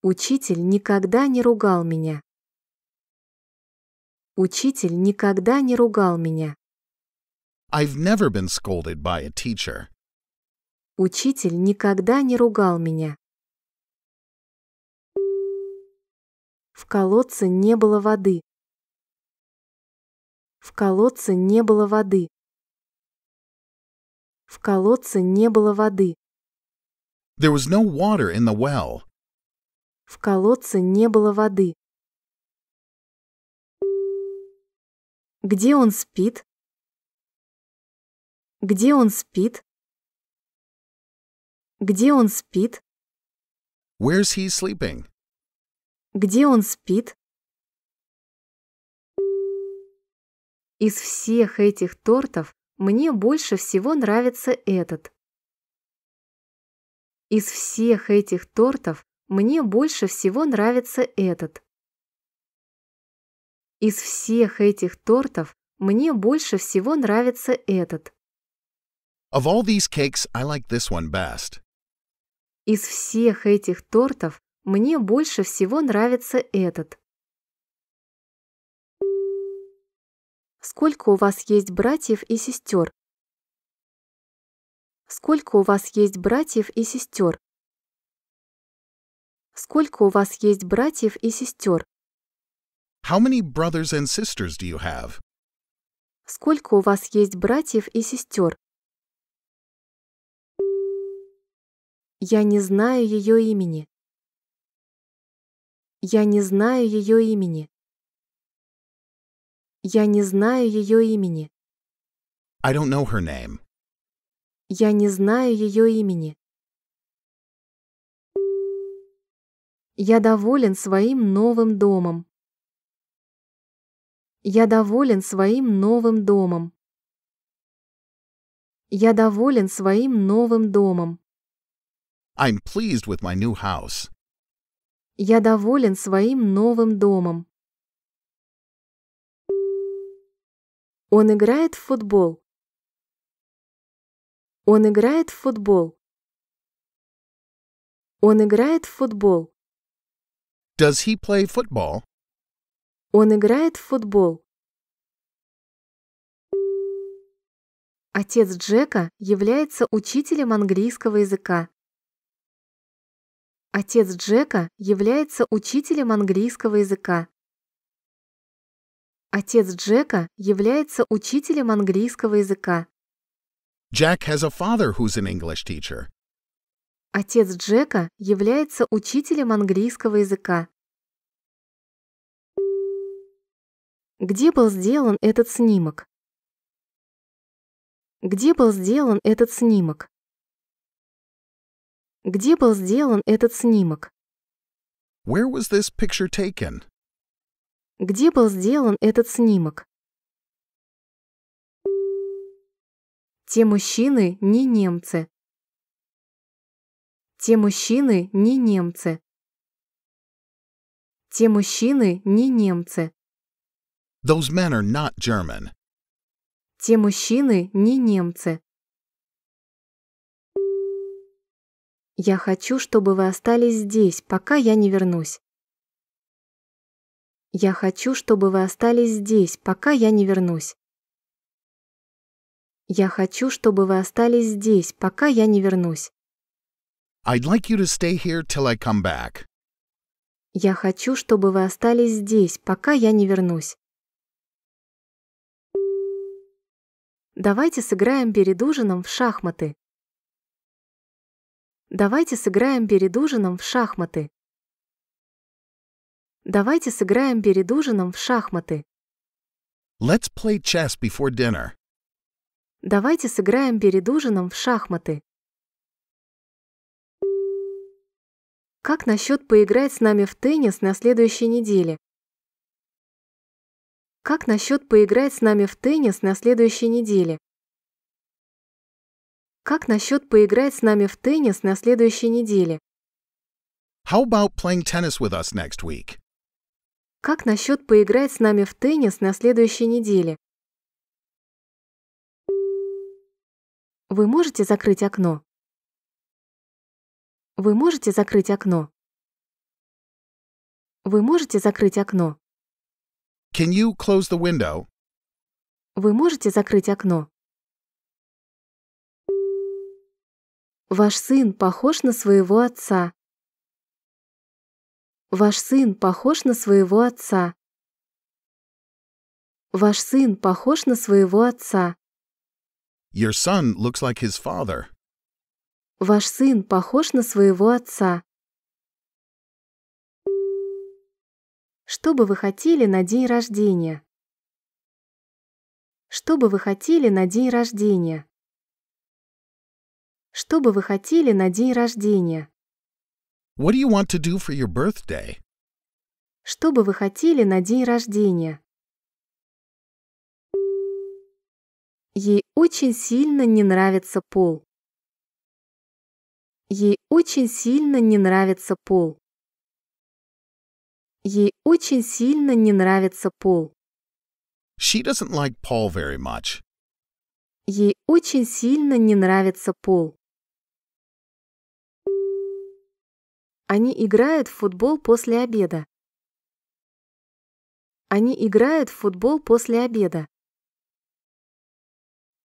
Учитель никогда не ругал меня. Учитель никогда не ругал меня. I've never been scolded by a teacher. Учитель никогда не ругал меня. В колодце не было воды. В колодце не было воды. В колодце не было воды. There was no water in the well. В колодце не было воды. Где он спит? Где он спит? Где он спит? Where's he sleeping? Где он спит? Из всех этих тортов мне больше всего нравится этот. Из всех этих тортов мне больше всего нравится этот. Из всех этих тортов мне больше всего нравится этот. Of all these cakes, I like this one best. Из всех этих тортов мне больше всего нравится этот. Сколько у вас есть братьев и сестер? Сколько у вас есть братьев и сестер? Сколько у вас есть братьев и сестер? How many brothers and sisters do you have? Сколько у вас есть братьев и сестер? Я не знаю ее имени. Я не знаю ее имени. Я не знаю ее имени. I don't know her name. Я не знаю ее имени. Я доволен своим новым домом. Я доволен своим новым домом. Я доволен своим новым домом. I'm pleased with my new house. Я доволен своим новым домом. Он играет в футбол. Он играет в футбол. Он играет в футбол. Does he play football? Он играет в футбол. Отец Джека является учителем английского языка. Отец Джека является учителем английского языка. Отец Джека является учителем английского языка. Jack has a father who's an English teacher. Отец Джека является учителем английского языка. Где был сделан этот снимок? Где был сделан этот снимок? Где был сделан этот снимок? Where was this picture taken? Где был сделан этот снимок? Те мужчины не немцы. Те мужчины не немцы. Те мужчины не немцы. Those men are not German. Те мужчины не немцы. Я хочу, чтобы вы остались здесь, пока я не вернусь. Я хочу, чтобы вы остались здесь, пока я не вернусь. Я хочу, чтобы вы остались здесь, пока я не вернусь. I'd like you to stay here till I come back. Я хочу, чтобы вы остались здесь, пока я не вернусь. Давайте сыграем перед ужином в шахматы. Давайте сыграем перед ужином в шахматы. Давайте сыграем перед ужином в шахматы. Let's play chess before dinner. Давайте сыграем перед ужином в шахматы. Как насчет поиграть с нами в теннис на следующей неделе? Как насчет поиграть с нами в теннис на следующей неделе? Как насчет поиграть с нами в теннис на следующей неделе? How about playing tennis with us next week? Как насчет поиграть с нами в теннис на следующей неделе? Вы можете закрыть окно? Вы можете закрыть окно? Вы можете закрыть окно? Can you close the window? Вы можете закрыть окно? Ваш сын похож на своего отца. Ваш сын похож на своего отца. Ваш сын похож на своего отца. Your son looks like his father. Ваш сын похож на своего отца. Что бы вы хотели на день рождения? Что бы вы хотели на день рождения? Что бы вы хотели на день рождения? What do you want to do for your birthday? Что бы вы хотели на день рождения? Ей очень сильно не нравится пол. Ей очень сильно не нравится пол. Ей очень сильно не нравится пол. She doesn't like Paul very much. Ей очень сильно не нравится пол. Они играют в футбол после обеда. Они играют в футбол после обеда.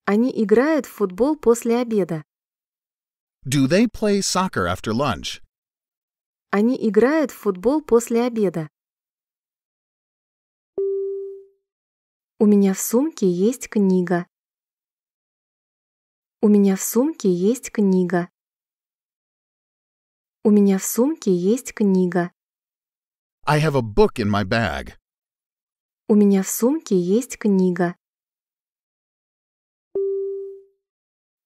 Они играют в футбол после обеда. Do they play soccer after lunch? Они играют в футбол после обеда. У меня в сумке есть книга. У меня в сумке есть книга. У меня в сумке есть книга. I have a book in my bag. У меня в сумке есть книга.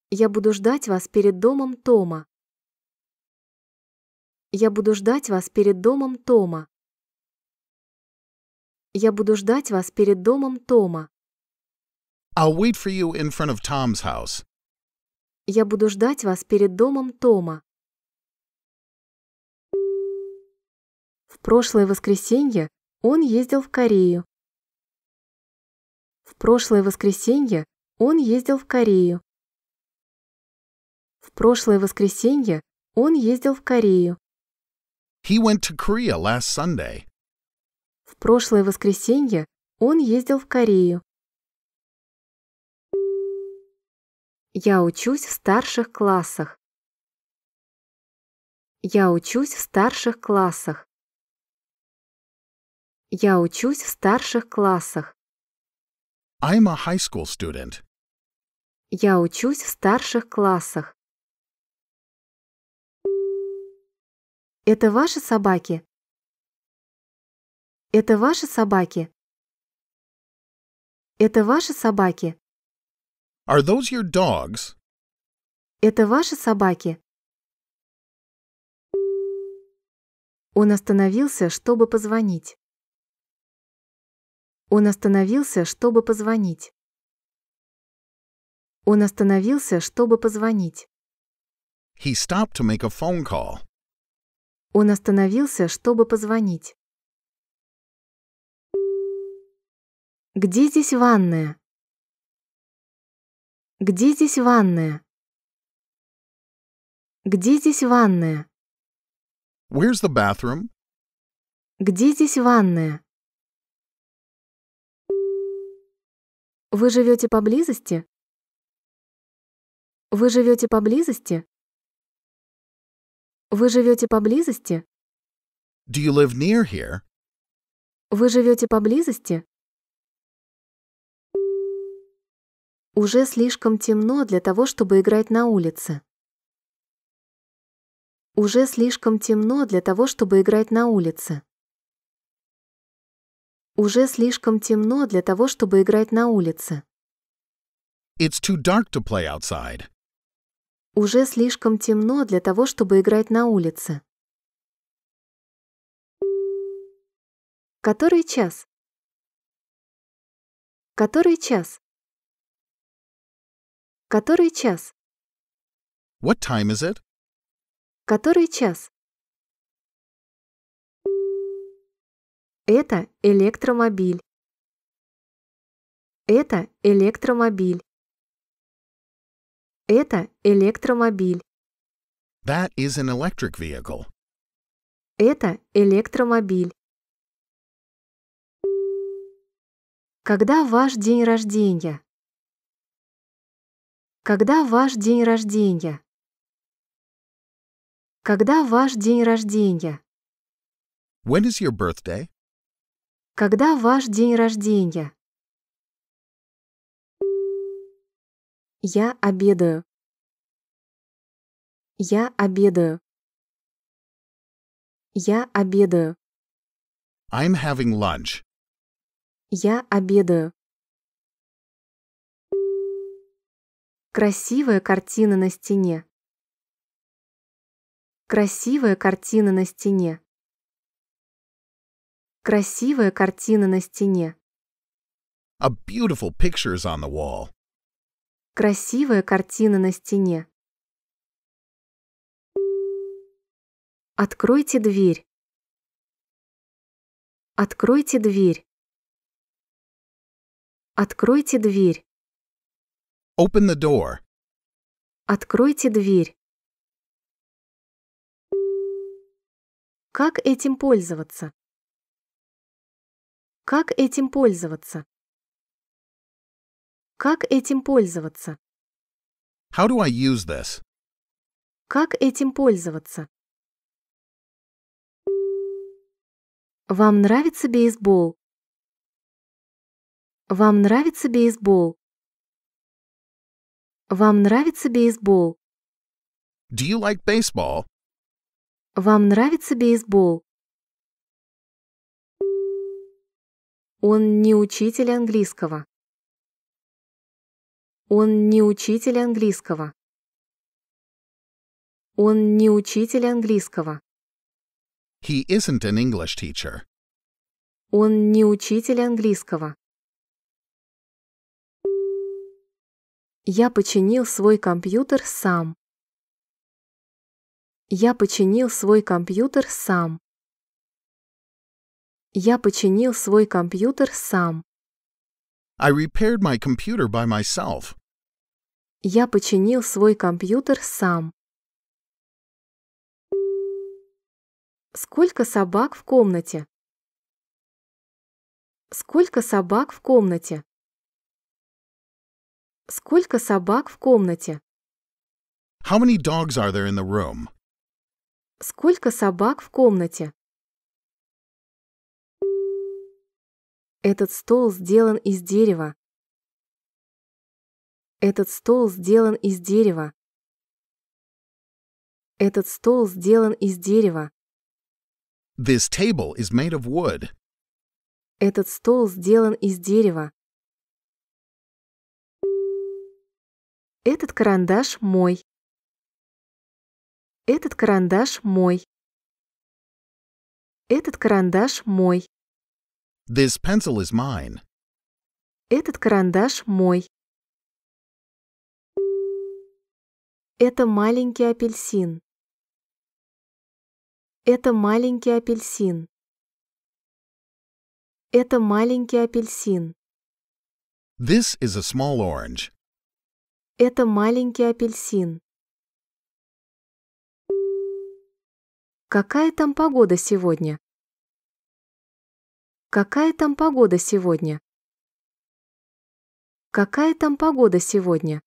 Я буду ждать вас перед домом Тома. Я буду ждать вас перед домом Тома. Я буду ждать вас перед домом Тома. I'll wait for you in front of Tom's house. Я буду ждать вас перед домом Тома. прошлое воскресенье он ездил в Корею. В прошлое воскресенье он ездил в Корею. В прошлое воскресенье он ездил в Корею. He went to Korea last Sunday. В прошлое воскресенье он ездил в Корею. Я учусь в старших классах. Я учусь в старших классах. Я учусь в старших классах. I'm a high school student. Я учусь в старших классах. Это ваши собаки? Это ваши собаки? Это ваши собаки? Are those your dogs? Это ваши собаки? Он остановился, чтобы позвонить. Он остановился, чтобы позвонить. Он остановился, чтобы позвонить. He stopped to make a phone call. Он остановился, чтобы позвонить. Где здесь ванная? Где здесь ванная? Где здесь ванная? Where's the bathroom? Где здесь ванная? Вы живете поблизости? Вы живете поблизости? Вы живете поблизости? Do you live near here? Вы живете поблизости? Уже слишком темно для того, чтобы играть на улице. Уже слишком темно для того, чтобы играть на улице. Уже слишком темно для того, чтобы играть на улице. It's too dark to play outside. Уже слишком темно для того, чтобы играть на улице. Который час? Который час? Который час? What time is it? Который час? Это электромобиль. Это электромобиль. Это электромобиль. That is an electric vehicle. Это электромобиль. Когда ваш день рождения? Когда ваш день рождения? Когда ваш день рождения? When is your birthday? Когда ваш день рождения? Я обедаю. Я обедаю. Я обедаю. I'm having lunch. Я обедаю. Красивая картина на стене. Красивая картина на стене. Красивая картина на стене. A beautiful picture's on the wall. Красивая картина на стене. Откройте дверь. Откройте дверь. Откройте дверь. Open the door. Откройте дверь. Как этим пользоваться? Как этим пользоваться? Как этим пользоваться? How do I use this? Как этим пользоваться? Вам нравится бейсбол? Вам нравится бейсбол? Вам нравится бейсбол? Do you like baseball? Вам нравится бейсбол? Он не учитель английского. Он не учитель английского. Он не учитель английского. He isn't an English teacher. Он не учитель английского. Я починил свой компьютер сам. Я починил свой компьютер сам. Я починил свой компьютер сам. I repaired my computer by myself. Я починил свой компьютер сам. Сколько собак в комнате? Сколько собак в комнате? Сколько собак в комнате? How many dogs are there in the room? Сколько собак в комнате? Этот стол сделан из дерева. Этот стол сделан из дерева. Этот стол сделан из дерева. This table is made of wood. Этот стол сделан из дерева. Этот карандаш мой. Этот карандаш мой. Этот карандаш мой. This pencil is mine. Этот карандаш мой. Это маленький апельсин. Это маленький апельсин. Это маленький апельсин. This is a small orange. Это маленький апельсин. Какая там погода сегодня? Какая там погода сегодня? Какая там погода сегодня?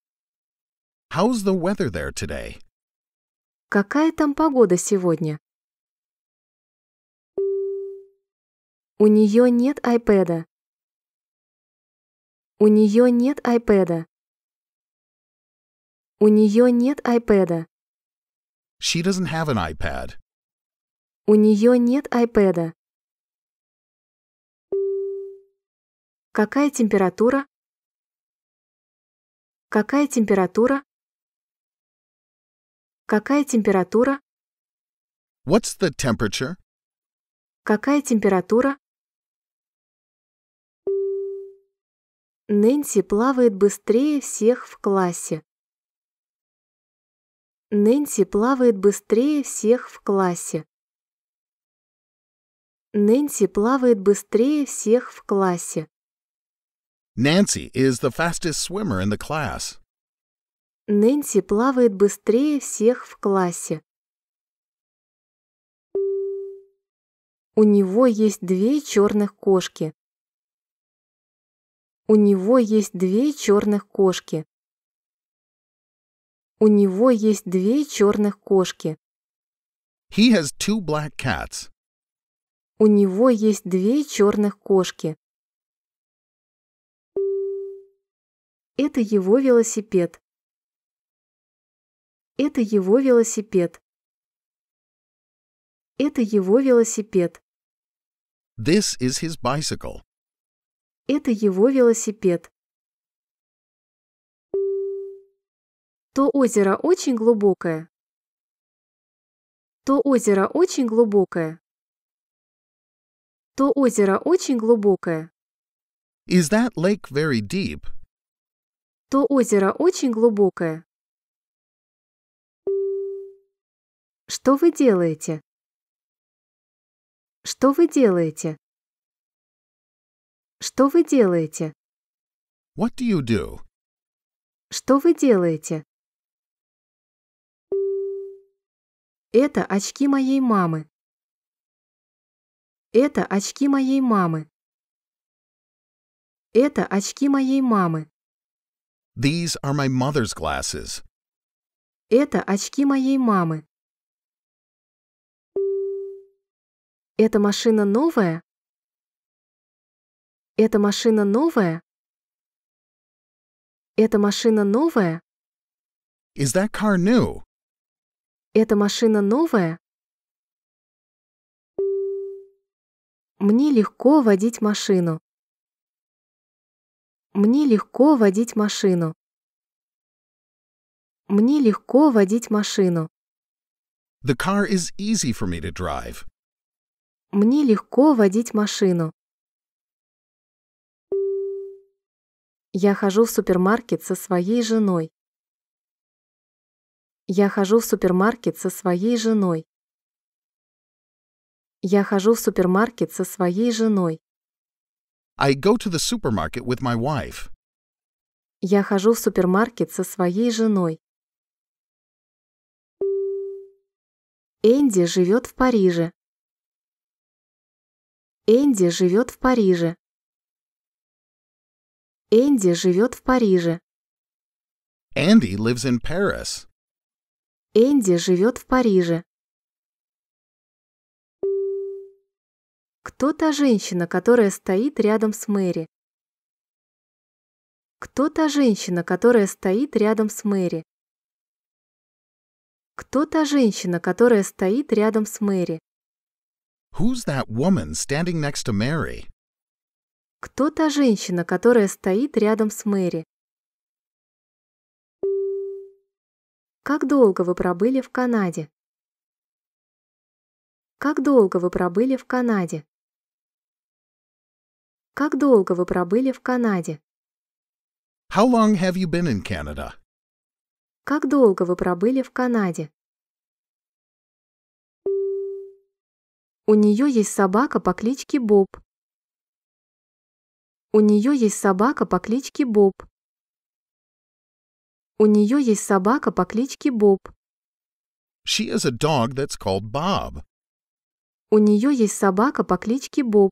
How's the weather there today? Какая там погода сегодня? У нее нет айпэда. У нее нет айпэда. У нее нет айпэда. She doesn't have an iPad. У нее нет айпэда. Какая температура? Какая температура? Какая температура? What's the temperature? Какая температура? Нэнси плавает быстрее всех в классе. Нэнси плавает быстрее всех в классе. Нэнси плавает быстрее всех в классе. Нэнси is the fastest swimmer in the class. Нэнси плавает быстрее всех в классе. У него есть две черных кошки. У него есть две черных кошки. У него есть две черных кошки. He has two black cats. У него есть две черных кошки. Это его велосипед. Это его велосипед. Это его велосипед. This is his bicycle. Это его велосипед. То озеро очень глубокое. То озеро очень глубокое. То озеро очень глубокое. Is that lake very deep? то озеро очень глубокое. Что вы делаете? Что вы делаете? Что вы делаете? What do you do? Что вы делаете? Это очки моей мамы. Это очки моей мамы. Это очки моей мамы. These are my mother's glasses. Это очки моей мамы. Эта машина новая? Эта машина новая? Эта машина новая? Is that car new? Эта машина новая? Мне легко водить машину. Мне легко водить машину. Мне легко водить машину. The car is easy for me to drive. Мне легко водить машину. Я хожу в супермаркет со своей женой. Я хожу в супермаркет со своей женой. Я хожу в супермаркет со своей женой. I go to the supermarket with my wife. Я хожу в супермаркет со своей женой. Энди живет в Париже. Энди живет в Париже. Энди живет в Париже. Энди lives in Paris. Энди живет в Париже. Кто та женщина, которая стоит рядом с Мэри? Кто та женщина, которая стоит рядом с Мэри? Кто та женщина, которая стоит рядом с Мэри? Who's that woman standing next to Mary? Кто та женщина, которая стоит рядом с Мэри? Как долго вы пробыли в Канаде? Как долго вы пробыли в Канаде? Как долго вы пробыли в Канаде? How long have you been in Canada? Как долго вы пробыли в Канаде? У нее есть собака по кличке Боб. У нее есть собака по кличке Боб. У нее есть собака по кличке Боб. She has a dog that's called Bob. У нее есть собака по кличке Боб.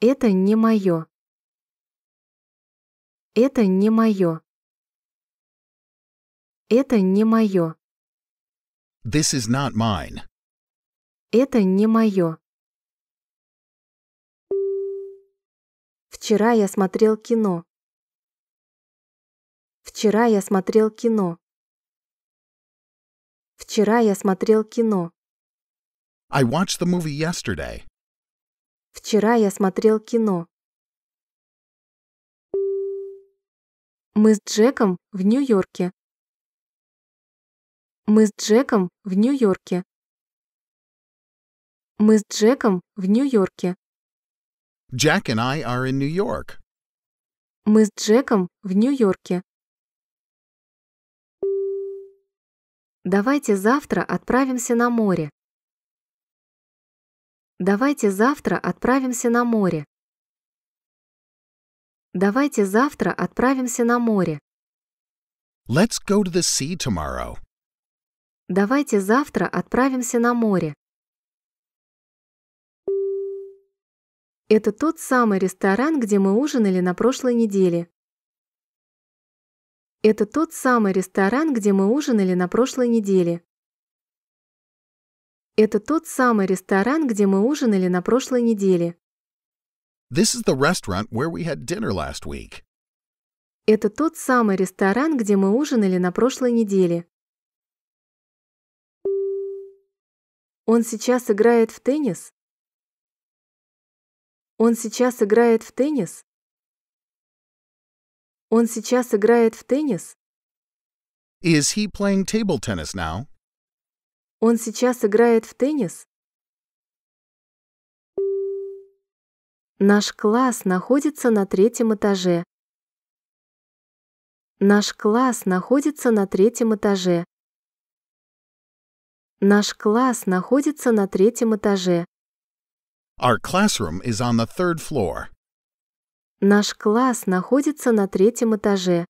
Это не мое. Это не мое. Это не мое. This is not mine. Это не мое. Вчера я смотрел кино. Вчера я смотрел кино. Вчера я смотрел кино. I watched the movie yesterday. Вчера я смотрел кино. Мы с Джеком в Нью-Йорке. Мы с Джеком в Нью-Йорке. Мы с Джеком в Нью-Йорке. Jack and I are in New York. Мы с Джеком в Нью-Йорке. Давайте завтра отправимся на море. Давайте завтра отправимся на море. Давайте завтра отправимся на море. Let's go to the sea tomorrow. Давайте завтра отправимся на море. Это тот самый ресторан, где мы ужинали на прошлой неделе. Это тот самый ресторан, где мы ужинали на прошлой неделе. Это тот самый ресторан, где мы ужинали на прошлой неделе. This is the restaurant where we had dinner last week. Это тот самый ресторан, где мы ужинали на прошлой неделе. Он сейчас играет в теннис? Он сейчас играет в теннис? Он сейчас играет в теннис? Is he playing table tennis now? Он сейчас играет в теннис? Наш класс находится на третьем этаже. Наш класс находится на третьем этаже. Наш класс находится на третьем этаже. Our classroom is on the third floor. Наш класс находится на третьем этаже.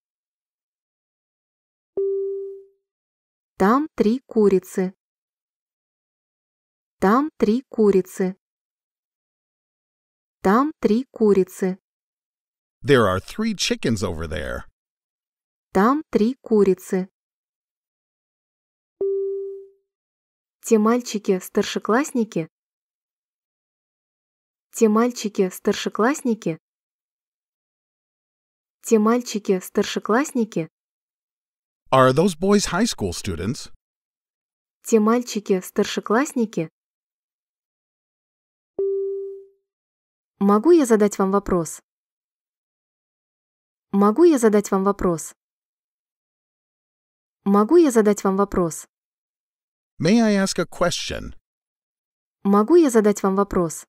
Там три курицы. Там три курицы. Там три курицы. There are three chickens over there. Там три курицы. Те мальчики-старшеклассники. Те мальчики-старшеклассники. Те мальчики-старшеклассники. Are those boys high school students? Те мальчики-старшеклассники. Могу я задать вам вопрос? Могу я задать вам вопрос? Могу я задать вам вопрос? May I ask a question? Могу я задать вам вопрос?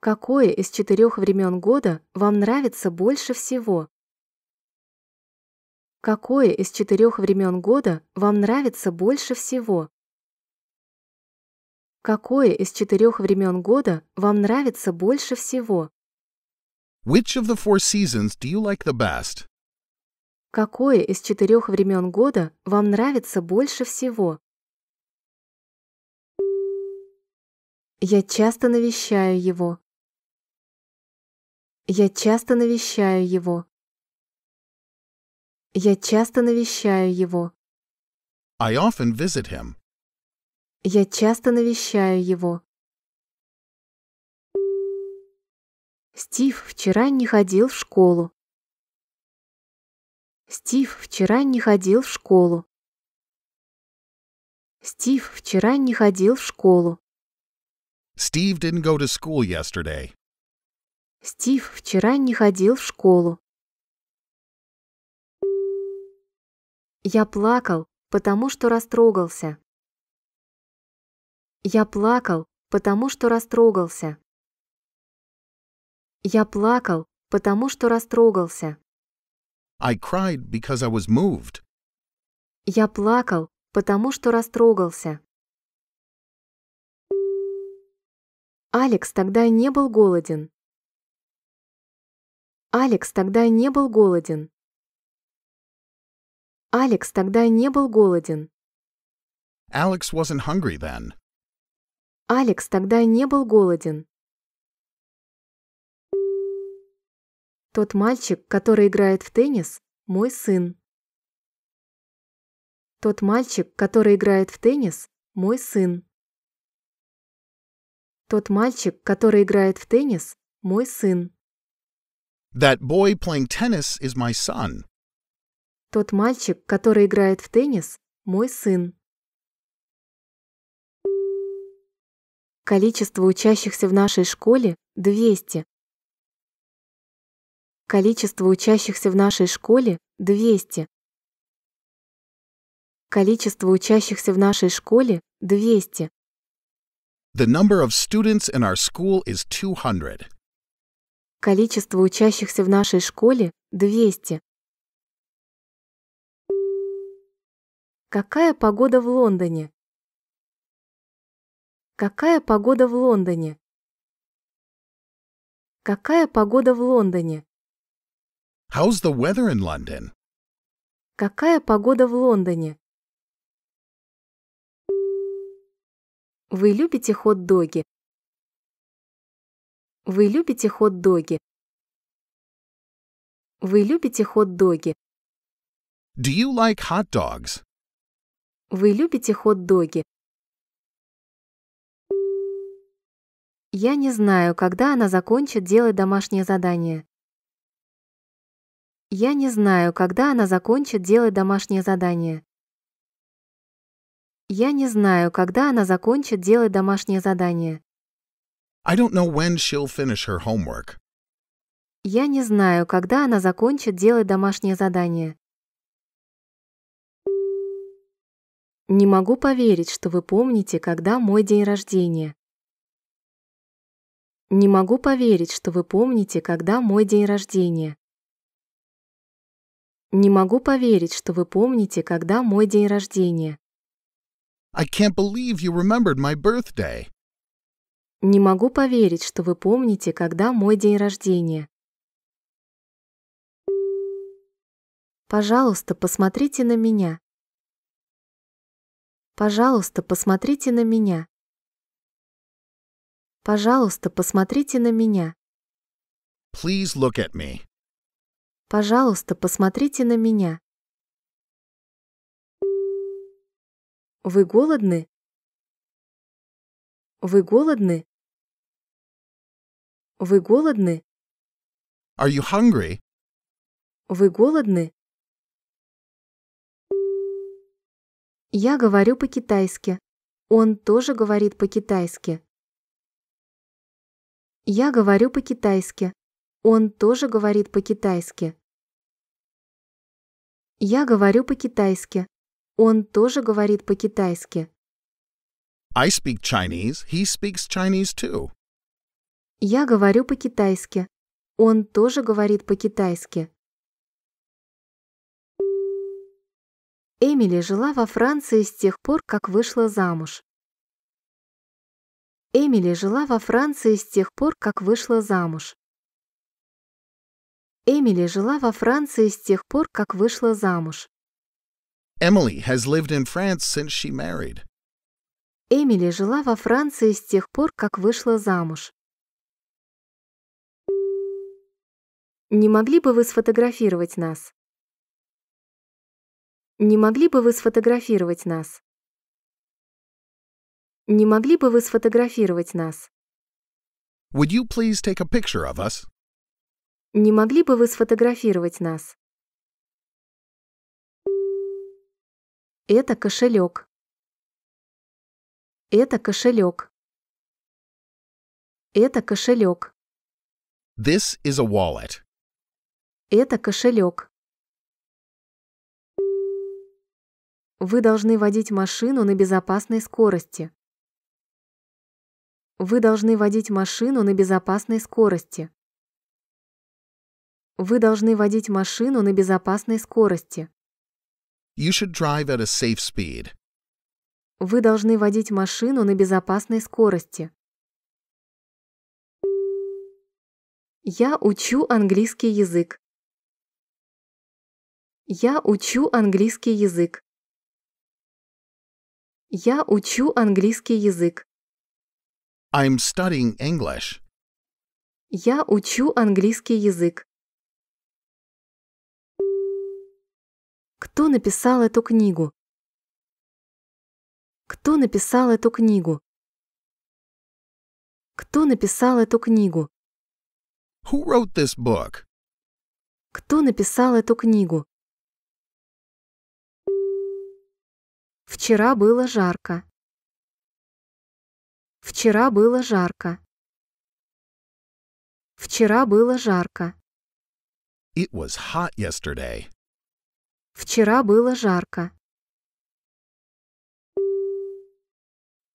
Какое из четырех времен года вам нравится больше всего? Какое из четырех времен года вам нравится больше всего? Какое из четырех времен года вам нравится больше всего? Which of the four seasons do you like the best? Какое из четырех времен года вам нравится больше всего? Я часто навещаю его. Я часто навещаю его. Я часто навещаю его. I often visit him. Я часто навещаю его. Стив вчера не ходил в школу. Стив вчера не ходил в школу. Стив вчера не ходил в школу. Стив didn't go to school yesterday. Стив вчера не ходил в школу. Я плакал, потому что растрогался. Я плакал, потому что растрогался. Я плакал, потому что растрогался. I cried because I was moved. Я плакал, потому что растрогался. Алекс тогда не был голоден. Алекс тогда не был голоден. Алекс тогда не был голоден. Alex wasn't hungry then. Алекс тогда не был голоден. Тот мальчик, который играет в теннис, мой сын. Тот мальчик, который играет в теннис, мой сын. Тот мальчик, который играет в теннис, мой сын. That boy playing tennis is my son. Тот мальчик, который играет в теннис, мой сын. Количество учащихся в нашей школе – 200. Количество учащихся в нашей школе – 200. Количество учащихся в нашей школе – 200. The number of students in our school is 200. Количество учащихся в нашей школе – 200. Какая погода в Лондоне? Какая погода в Лондоне? Какая погода в Лондоне? How's the weather in London? Какая погода в Лондоне? Вы любите хот-доги? Вы любите хот-доги? Вы любите хот-доги? Do you like hot dogs? Вы любите хот-доги? Я не знаю, когда она закончит делать домашнее задание. Я не знаю, когда она закончит делать домашнее задание. Я не знаю, когда она закончит делать домашнее задание. I don't know when she'll finish her homework. Я не знаю, когда она закончит делать домашнее задание. Не могу поверить, что вы помните, когда мой день рождения. Не могу поверить, что вы помните, когда мой день рождения. Не могу поверить, что вы помните, когда мой день рождения. I can't believe you remembered my birthday. Не могу поверить, что вы помните, когда мой день рождения. Пожалуйста, посмотрите на меня. Пожалуйста, посмотрите на меня. Пожалуйста, посмотрите на меня. Please look at me. Пожалуйста, посмотрите на меня. Вы голодны? Вы голодны? Вы голодны? Are you hungry? Вы голодны? Я говорю по-китайски. Он тоже говорит по-китайски. Я говорю по-китайски. Он тоже говорит по-китайски. Я говорю по-китайски. Он тоже говорит по-китайски. I speak Chinese. He speaks Chinese too. Я говорю по-китайски. Он тоже говорит по-китайски. Эмили жила во Франции с тех пор, как вышла замуж. Эмили жила во Франции с тех пор, как вышла замуж. Эмили жила во Франции с тех пор, как вышла замуж. Emily has lived in France since she married. Эмили жила во Франции с тех пор, как вышла замуж. Не могли бы вы сфотографировать нас? Не могли бы вы сфотографировать нас? Не могли бы вы сфотографировать нас? Would you please take a picture of us? Не могли бы вы сфотографировать нас? Это кошелек. Это кошелек. Это кошелек. This is a wallet. Это кошелек. Вы должны водить машину на безопасной скорости. Вы должны водить машину на безопасной скорости. Вы должны водить машину на безопасной скорости. You should drive at a safe speed. Вы должны водить машину на безопасной скорости. Я учу английский язык. Я учу английский язык. Я учу английский язык. I'm studying English. Я учу английский язык. Кто написал эту книгу? Кто написал эту книгу? Кто написал эту книгу? Who wrote this book? Кто написал эту книгу? Вчера было жарко. Вчера было жарко. Вчера было жарко. It was hot yesterday. Вчера было жарко.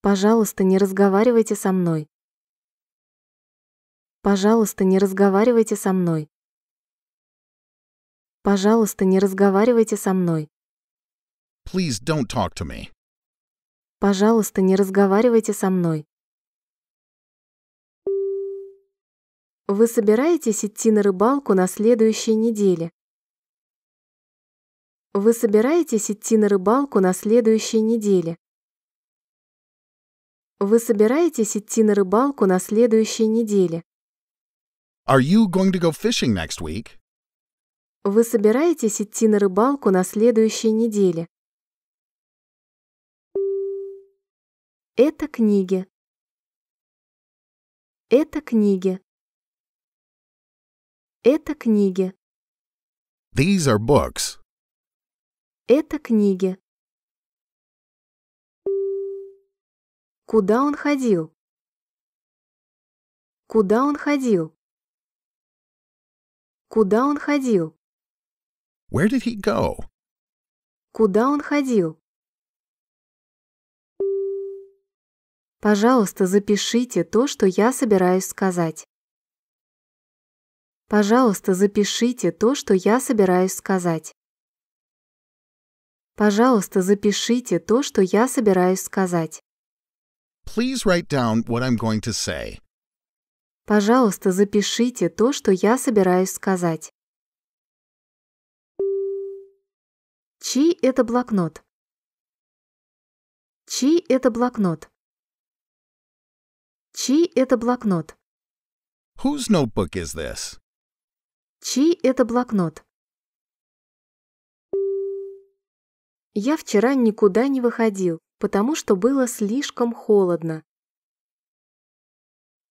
Пожалуйста, не разговаривайте со мной. Пожалуйста, не разговаривайте со мной. Пожалуйста, не разговаривайте со мной. Please don't talk to me. Пожалуйста, не разговаривайте со мной. Вы собираетесь идти на рыбалку на следующей неделе? Вы собираетесь идти на рыбалку на следующей неделе? Вы собираетесь идти на рыбалку на следующей неделе? Are you going to go fishing next week? Вы собираетесь идти на рыбалку на следующей неделе? Это книги. Это книги. Это книги. These are books. Это книги. Куда он ходил? Куда он ходил? Куда он ходил? Where did he go? Куда он ходил? Пожалуйста, запишите то, что я собираюсь сказать. Пожалуйста, запишите то, что я собираюсь сказать. Пожалуйста, запишите то, что я собираюсь сказать. Please write down what I'm going to say. Пожалуйста, запишите то, что я собираюсь сказать. Чей это блокнот? Чей это блокнот? Чей это блокнот? Whose notebook is this? Чей это блокнот? Я вчера никуда не выходил, потому что было слишком холодно.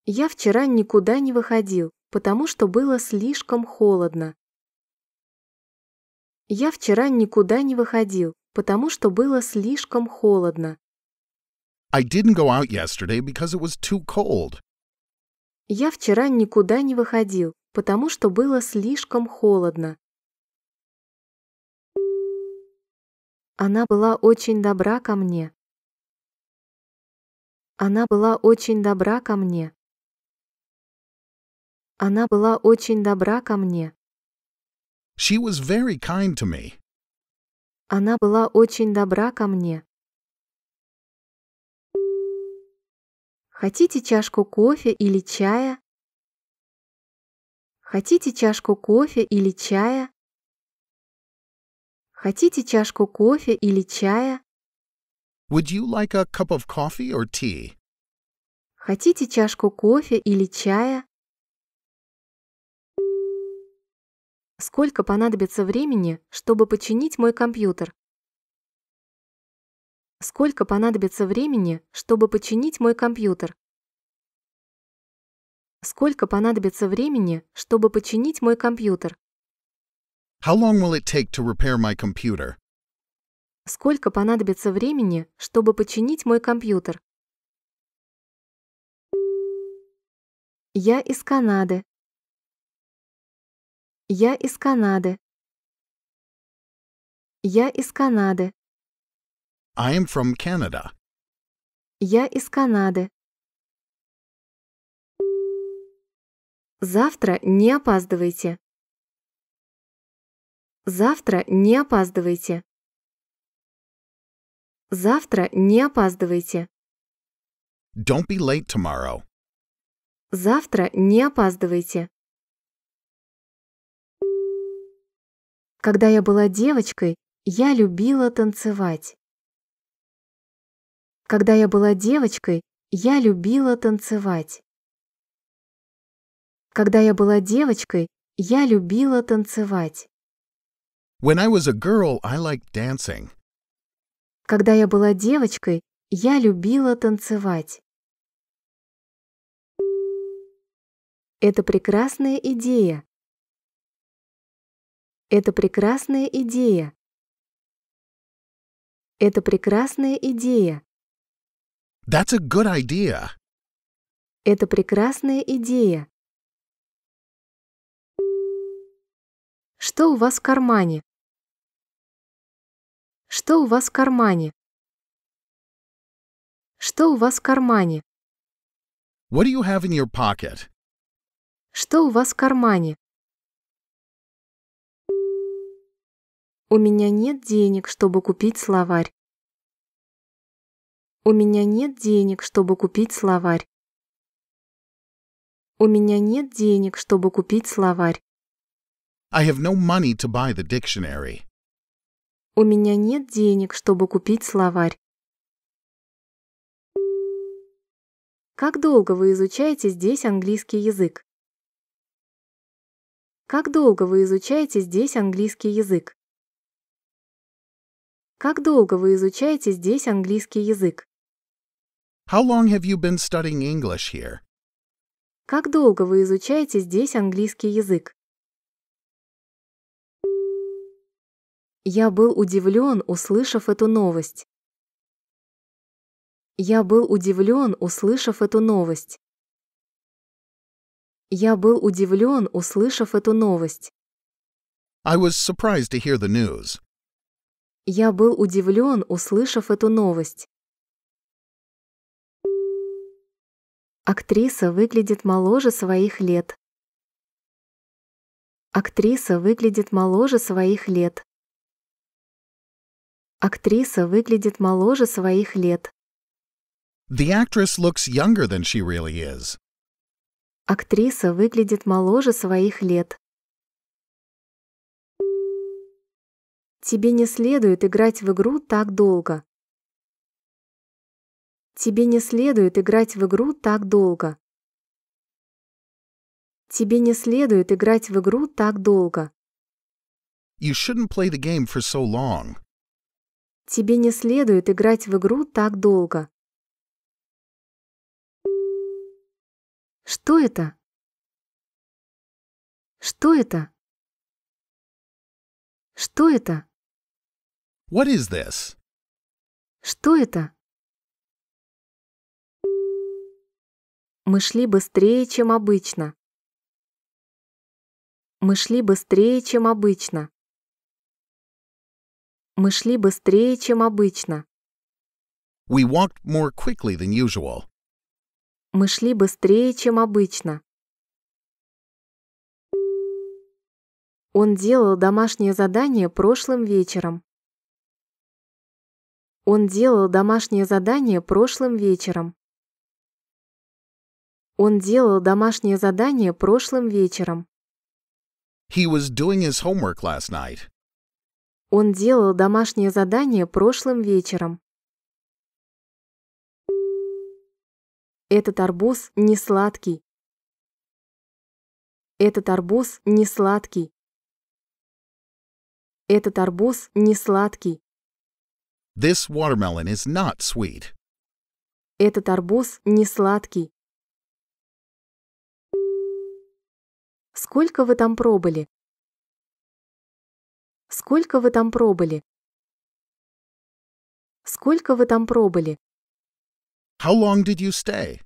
Я вчера никуда не выходил, потому что было слишком холодно. Я вчера никуда не выходил, потому что было слишком холодно. I didn't go out yesterday because it was too cold. Я вчера никуда не выходил, потому что было слишком холодно. Она была очень добра ко мне. Она была очень добра ко мне. Она была очень добра ко мне. She was very kind to me. Она была очень добра ко мне. Хотите чашку кофе или чая? Хотите чашку кофе или чая? Хотите чашку кофе или чая? Would you like a cup of coffee or tea? Хотите чашку кофе или чая? Сколько понадобится времени, чтобы починить мой компьютер? Сколько понадобится времени, чтобы починить мой компьютер? Сколько понадобится времени, чтобы починить мой компьютер? How long will it take to repair my computer? Сколько понадобится времени, чтобы починить мой компьютер? Я из Канады. Я из Канады. Я из Канады. I am from Canada. Я из Канады. Завтра не опаздывайте. Завтра не опаздывайте. Завтра не опаздывайте. Don't be late tomorrow. Завтра не опаздывайте. Когда я была девочкой, я любила танцевать. Когда я была девочкой, я любила танцевать. Когда я была девочкой, я любила танцевать. When I was a girl, I liked dancing. Когда я была девочкой, я любила танцевать. Это прекрасная идея. Это прекрасная идея. Это прекрасная идея. That's a good idea. Это прекрасная идея. Что у вас в кармане? Что у вас в кармане? Что у вас в кармане? What do you have in your pocket? Что у вас в кармане? У меня нет денег, чтобы купить словарь. У меня нет денег, чтобы купить словарь. У меня нет денег, чтобы купить словарь. I have no money to buy the dictionary. У меня нет денег, чтобы купить словарь. Как долго вы изучаете здесь английский язык? Как долго вы изучаете здесь английский язык? Как долго вы изучаете здесь английский язык? How long have you been studying English here? Как долго вы изучаете здесь английский язык? Я был удивлен, услышав эту новость. Я был удивлен, услышав эту новость. Я был удивлен, услышав эту новость. I was surprised to hear the news. Я был удивлен, услышав эту новость. Актриса выглядит моложе своих лет. Актриса выглядит моложе своих лет. Актриса выглядит моложе своих лет. The actress looks younger than she really is. Актриса выглядит моложе своих лет. Тебе не следует играть в игру так долго. Тебе не следует играть в игру так долго. Тебе не следует играть в игру так долго. You shouldn't play the game for so long. Тебе не следует играть в игру так долго. Что это? Что это? Что это? What is this? Что это? Мы шли быстрее, чем обычно. Мы шли быстрее, чем обычно. Мы шли быстрее, чем обычно. We walked more quickly than usual. Мы шли быстрее, чем обычно. Он делал домашнее задание прошлым вечером. Он делал домашнее задание прошлым вечером. Он делал домашнее задание прошлым вечером. He was doing his homework last night. Он делал домашнее задание прошлым вечером. Этот арбуз не сладкий. Этот арбуз не сладкий. Этот арбуз не сладкий. This watermelon is not sweet. Этот арбуз не сладкий. Сколько вы там пробыли? Сколько вы там пробыли? Сколько вы там пробыли? How long did you stay?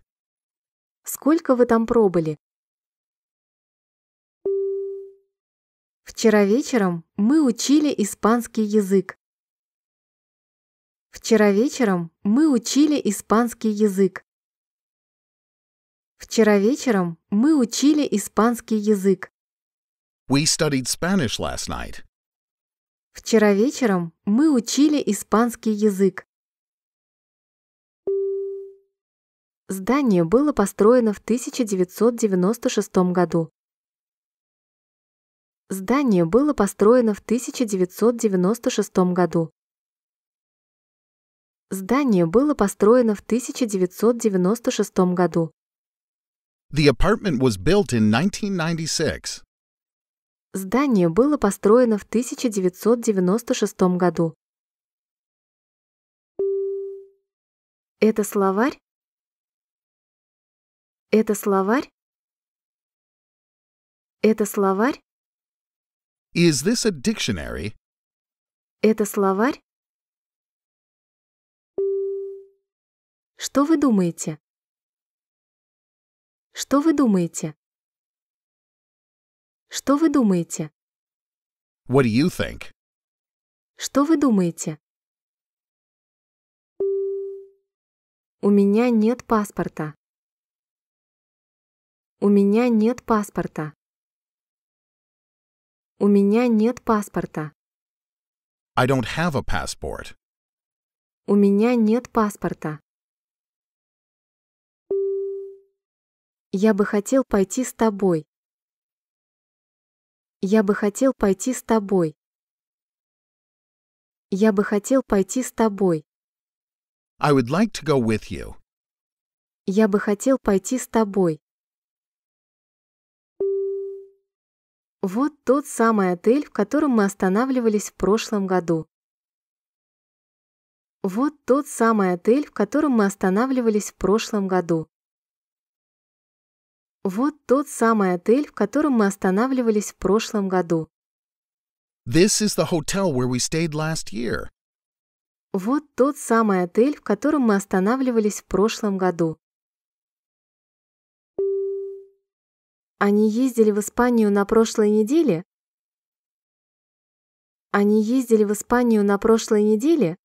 Сколько вы там пробыли? Вчера вечером мы учили испанский язык. Вчера вечером мы учили испанский язык. Вчера вечером мы учили испанский язык. We studied Spanish last night. Вчера вечером мы учили испанский язык. Здание было построено в 1996 году. Здание было построено в 1996 году. Здание было построено в 1996 году. The apartment was built in 1996. Здание было построено в 1996 году. Это словарь? Это словарь? Это словарь? Is this a dictionary? Это словарь? Что вы думаете? Что вы думаете? Что вы думаете? What do you think? Что вы думаете? У меня нет паспорта. У меня нет паспорта. У меня нет паспорта. I don't have a passport. У меня нет паспорта. Я бы хотел пойти с тобой. Я бы хотел пойти с тобой. Я бы хотел пойти с тобой. I would like to go with you. Я бы хотел пойти с тобой. Вот тот самый отель, в котором мы останавливались в прошлом году. Вот тот самый отель, в котором мы останавливались в прошлом году. Вот тот самый отель, в котором мы останавливались в прошлом году. This is the hotel where we stayed last year. Вот тот самый отель, в котором мы останавливались в прошлом году. Они ездили в Испанию на прошлой неделе? Они ездили в Испанию на прошлой неделе?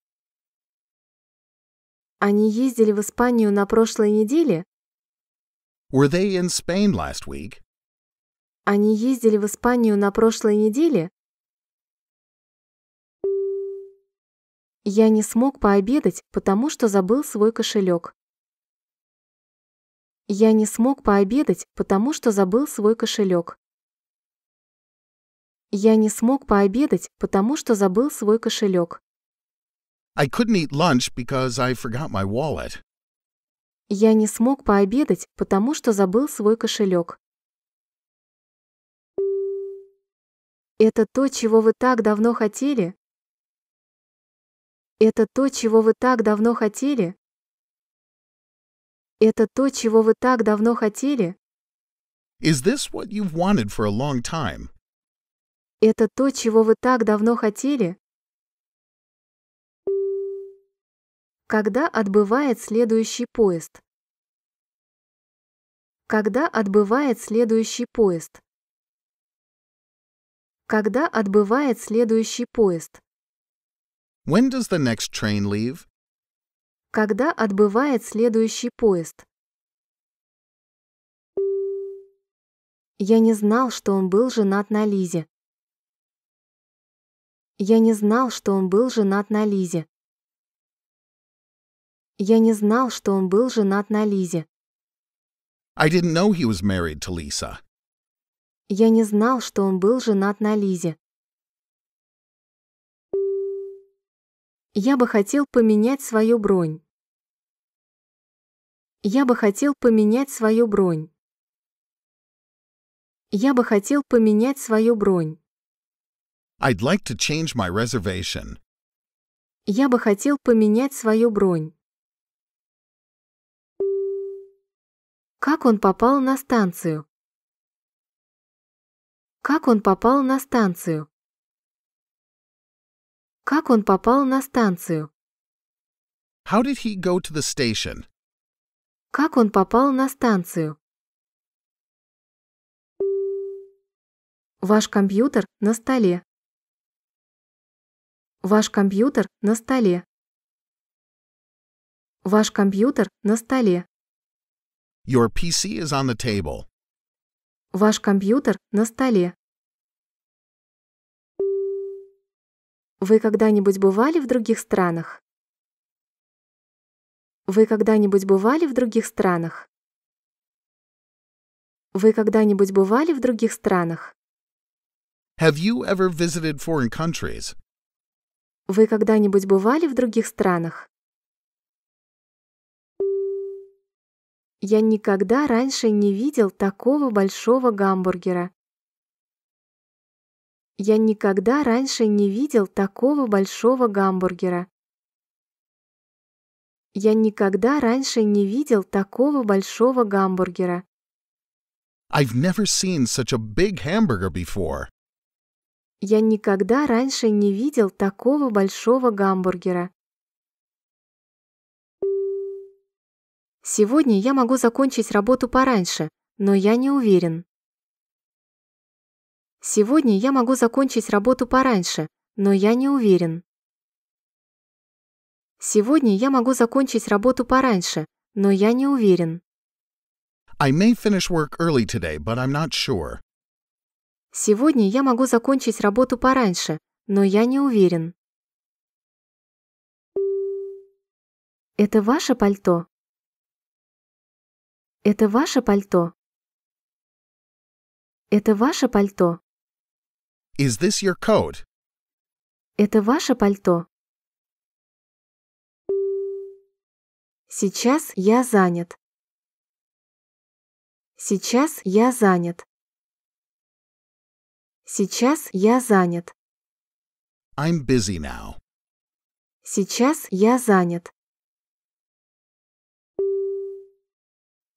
Они ездили в Испанию на прошлой неделе? Were they in Spain last week? Они ездили в Испанию на прошлой неделе? Я не смог пообедать, потому что забыл свой кошелек. Я не смог пообедать, потому что забыл свой кошелек. Я не смог пообедать, потому что забыл свой кошелек. I couldn't eat lunch because I forgot my wallet. Я не смог пообедать, потому что забыл свой кошелек. Это то, чего вы так давно хотели? Это то, чего вы так давно хотели? Это то, чего вы так давно хотели? Is this what you've wanted for a long time? Это то, чего вы так давно хотели? Когда отбывает следующий поезд? Когда отбывает следующий поезд? Когда отбывает следующий поезд? When does the next train leave? Когда отбывает следующий поезд? Я не знал, что он был женат на Лизе. Я не знал, что он был женат на Лизе. Я не знал, что он был женат на Лизе. I didn't know he was married to Lisa. Я не знал, что он был женат на Лизе. Я бы хотел поменять свою бронь. Я бы хотел поменять свою бронь. Я бы хотел поменять свою бронь. I'd like to change my reservation. Я бы хотел поменять свою бронь. Как он попал на станцию? Как он попал на станцию? Как он попал на станцию? How did he go to the station? Как он попал на станцию? Ваш компьютер на столе. Ваш компьютер на столе. Ваш компьютер на столе. Your PC is on the table. Ваш компьютер на столе. Вы когда-нибудь бывали в других странах? Вы когда-нибудь бывали в других странах? Вы когда-нибудь бывали в других странах? Have you ever visited foreign countries? Вы когда-нибудь бывали в других странах? Я никогда раньше не видел такого большого гамбургера. Я никогда раньше не видел такого большого гамбургера. Я никогда раньше не видел такого большого гамбургера. I've never seen such a big hamburger before. Я никогда раньше не видел такого большого гамбургера. Сегодня я могу закончить работу пораньше, но я не уверен. Сегодня я могу закончить работу пораньше, но я не уверен. Сегодня я могу закончить работу пораньше, но я не уверен. I may finish work early today, but I'm not sure. Сегодня я могу закончить работу пораньше, но я не уверен. Это ваше пальто? Это ваше пальто? Это ваше пальто? Is this your coat? Это ваше пальто? Сейчас я занят. Сейчас я занят. Сейчас я занят. I'm busy now. Сейчас я занят.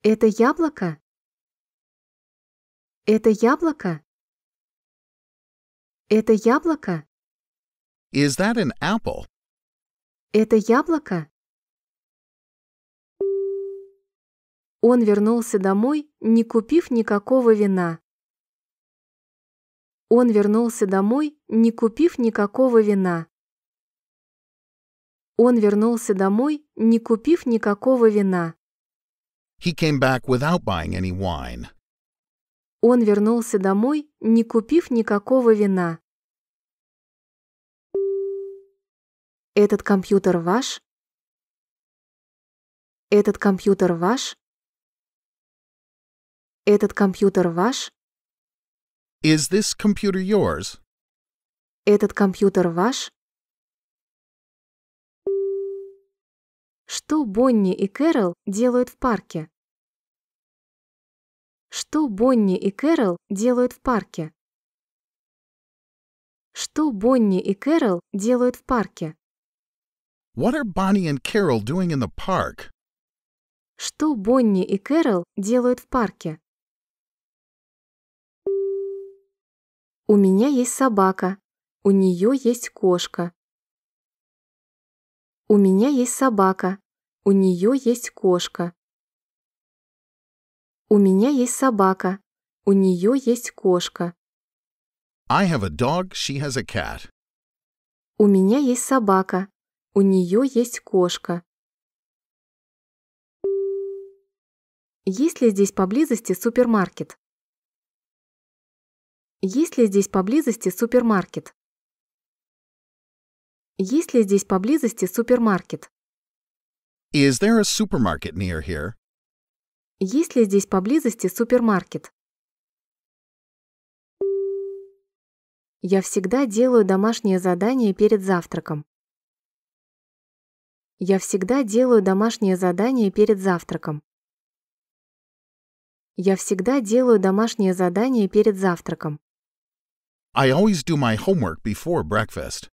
Это яблоко? Это яблоко? Это яблоко? Is that an apple? Это яблоко? Он вернулся домой, не купив никакого вина. Он вернулся домой, не купив никакого вина. Он вернулся домой, не купив никакого вина. He came back without buying any wine. Он вернулся домой, не купив никакого вина. Этот компьютер ваш? Этот компьютер ваш? Этот компьютер ваш? Is this computer yours? Этот компьютер ваш? Что Бонни и Кэрол делают в парке? Что Бонни и Кэрол делают в парке? Что Бонни и Кэрол делают в парке? What are Bonnie and Carol doing in the park? Что Бонни и Кэрол делают в парке? У меня есть собака. У нее есть кошка. У меня есть собака. У нее есть кошка. У меня есть собака. У нее есть кошка. I have a dog, she has a cat. У меня есть собака. У нее есть кошка. Есть ли здесь поблизости супермаркет? Есть ли здесь поблизости супермаркет? Есть ли здесь поблизости супермаркет? Is there a supermarket near here? Есть ли здесь поблизости супермаркет? Я всегда делаю домашнее задание перед завтраком. Я всегда делаю домашнее задание перед завтраком. Я всегда делаю домашнее задание перед завтраком. I always do my homework before breakfast.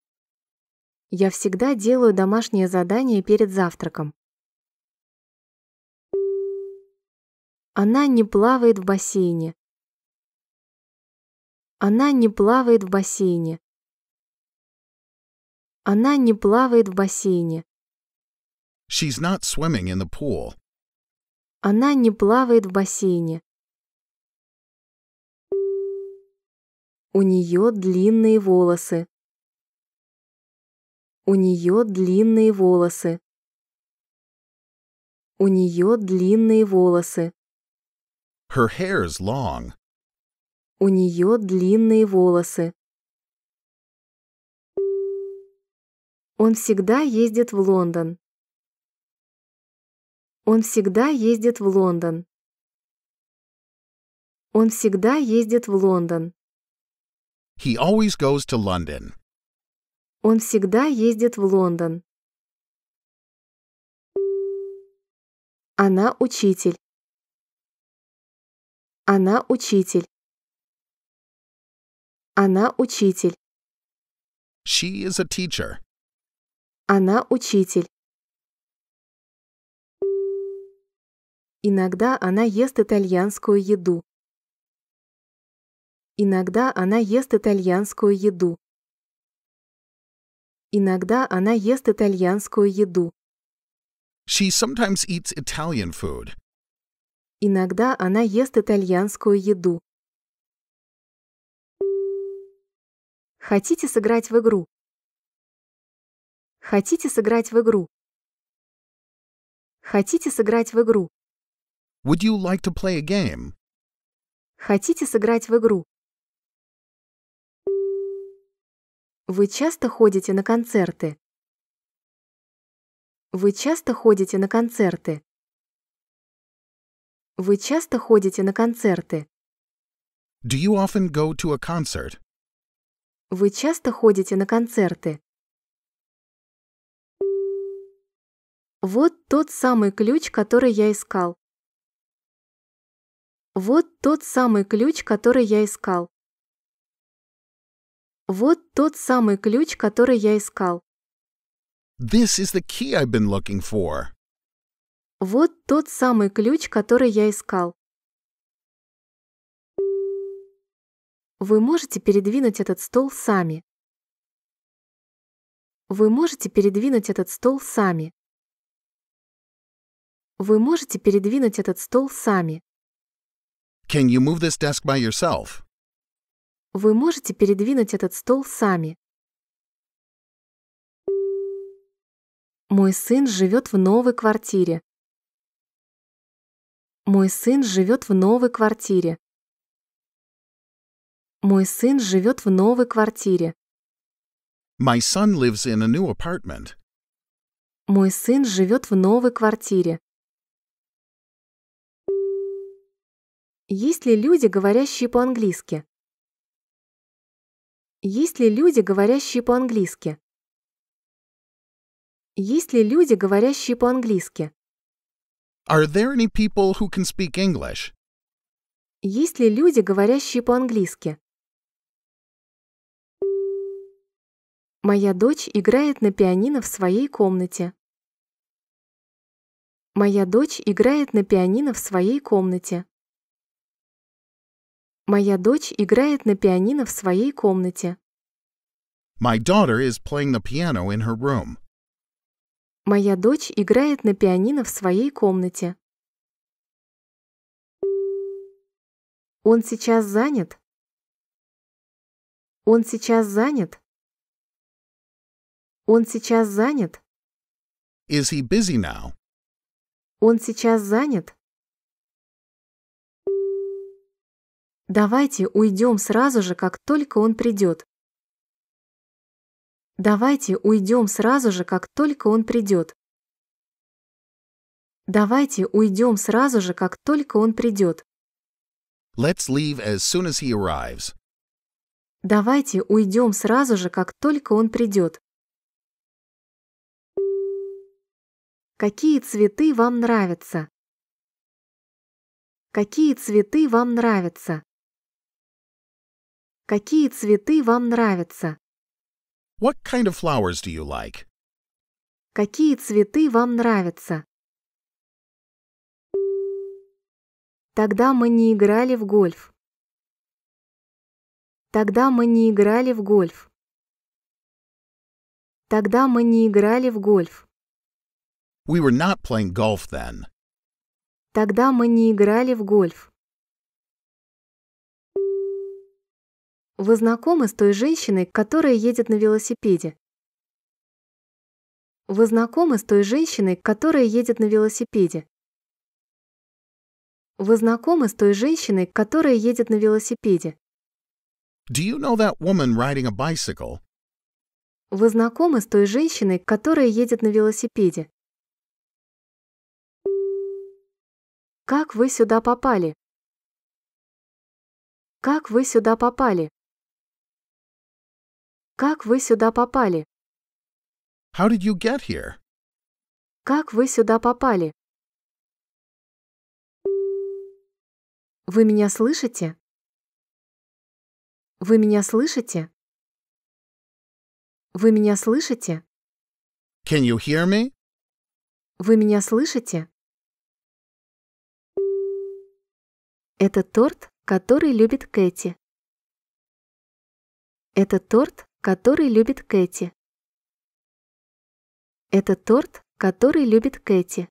Я всегда делаю домашнее задание перед завтраком. Она не плавает в бассейне. Она не плавает в бассейне. Она не плавает в бассейне. She's not swimming in the pool. Она не плавает в бассейне. У нее длинные волосы. У нее длинные волосы. У нее длинные волосы. Her hair is long. У нее длинные волосы. Он всегда ездит в Лондон. Он всегда ездит в Лондон. Он всегда ездит в Лондон. He always goes to London. Он всегда ездит в Лондон. Она учитель. Она учитель. Она учитель. She is a teacher. Она учитель. Иногда она ест итальянскую еду. Иногда она ест итальянскую еду. Иногда она ест итальянскую еду. She sometimes eats Italian food. Иногда она ест итальянскую еду. Хотите сыграть в игру? Хотите сыграть в игру? Хотите сыграть в игру? Would you like to play a game? Хотите сыграть в игру? Вы часто ходите на концерты? Вы часто ходите на концерты? Вы часто ходите на концерты? Do you often go to a concert? Вы часто ходите на концерты? Вот тот самый ключ, который я искал. Вот тот самый ключ, который я искал. Вот тот самый ключ, который я искал. This is the key I've been looking for. Вот тот самый ключ, который я искал. Вы можете передвинуть этот стол сами. Вы можете передвинуть этот стол сами. Вы можете передвинуть этот стол сами. Can you move this desk by yourself? Вы можете передвинуть этот стол сами. Мой сын живет в новой квартире. Мой сын живет в новой квартире. Мой сын живет в новой квартире. My son lives in a new apartment. Мой сын живет в новой квартире. Есть ли люди, говорящие по-английски? Есть ли люди, говорящие по-английски? Есть ли люди, говорящие по-английски? Are there any people who can speak English? Есть ли люди, говорящие по-английски? Моя дочь играет на пианино в своей комнате. Моя дочь играет на пианино в своей комнате. Моя дочь играет на пианино в своей комнате. My daughter is playing the piano in her room. Моя дочь играет на пианино в своей комнате. Он сейчас занят? Он сейчас занят? Он сейчас занят? Is he busy now? Он сейчас занят? Давайте уйдем сразу же, как только он придет. Давайте уйдем сразу же, как только он придет. Давайте уйдем сразу же, как только он придет. Let's leave as soon as he arrives. Давайте уйдем сразу же, как только он придет. Какие цветы вам нравятся? Какие цветы вам нравятся? Какие цветы вам нравятся? What kind of flowers do you like? Какие цветы вам нравятся? Тогда мы не играли в гольф. Тогда мы не играли в гольф. Тогда мы не играли в гольф. We were not playing golf then. Тогда мы не играли в гольф. Вы знакомы с той женщиной, которая едет на велосипеде? Вы знакомы с той женщиной, которая едет на велосипеде? Вы знакомы с той женщиной, которая едет на велосипеде? Do you know that woman riding a bicycle? Вы знакомы с той женщиной, которая едет на велосипеде? Как вы сюда попали? Как вы сюда попали? Как вы сюда попали? How did you get here? Как вы сюда попали? Вы меня слышите? Вы меня слышите? Вы меня слышите? Can you hear me? Вы меня слышите? Это торт, который любит Кэти. Это торт, который любит Кэти. Это торт, который любит Кэти.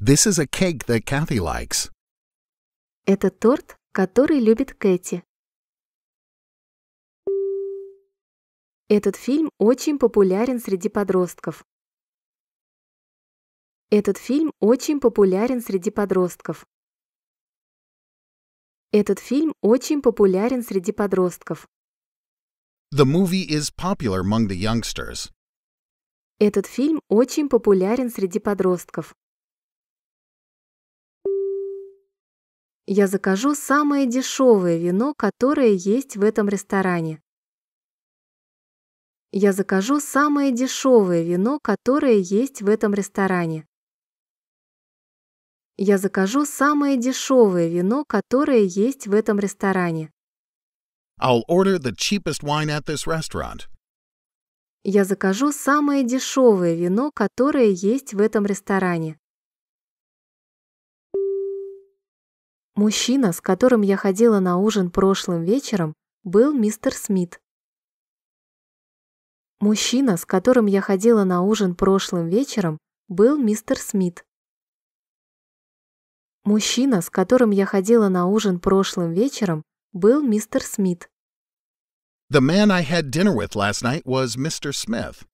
This is a cake that Kathy likes. Это торт, который любит Кэти. Этот фильм очень популярен среди подростков. Этот фильм очень популярен среди подростков. Этот фильм очень популярен среди подростков. The movie is popular among the youngsters. Этот фильм очень популярен среди подростков. Я закажу самое дешевое вино, которое есть в этом ресторане. Я закажу самое дешевое вино, которое есть в этом ресторане. Я закажу самое дешевое вино, которое есть в этом ресторане. I'll order the cheapest wine at this restaurant. Я закажу самое дешевое вино, которое есть в этом ресторане. Мужчина, с которым я ходила на ужин прошлым вечером, был мистер Смит. Мужчина, с которым я ходила на ужин прошлым вечером, был мистер Смит. Мужчина, с которым я ходила на ужин прошлым вечером, был мистер Смит. The man I had dinner with last night was Mr. Smith.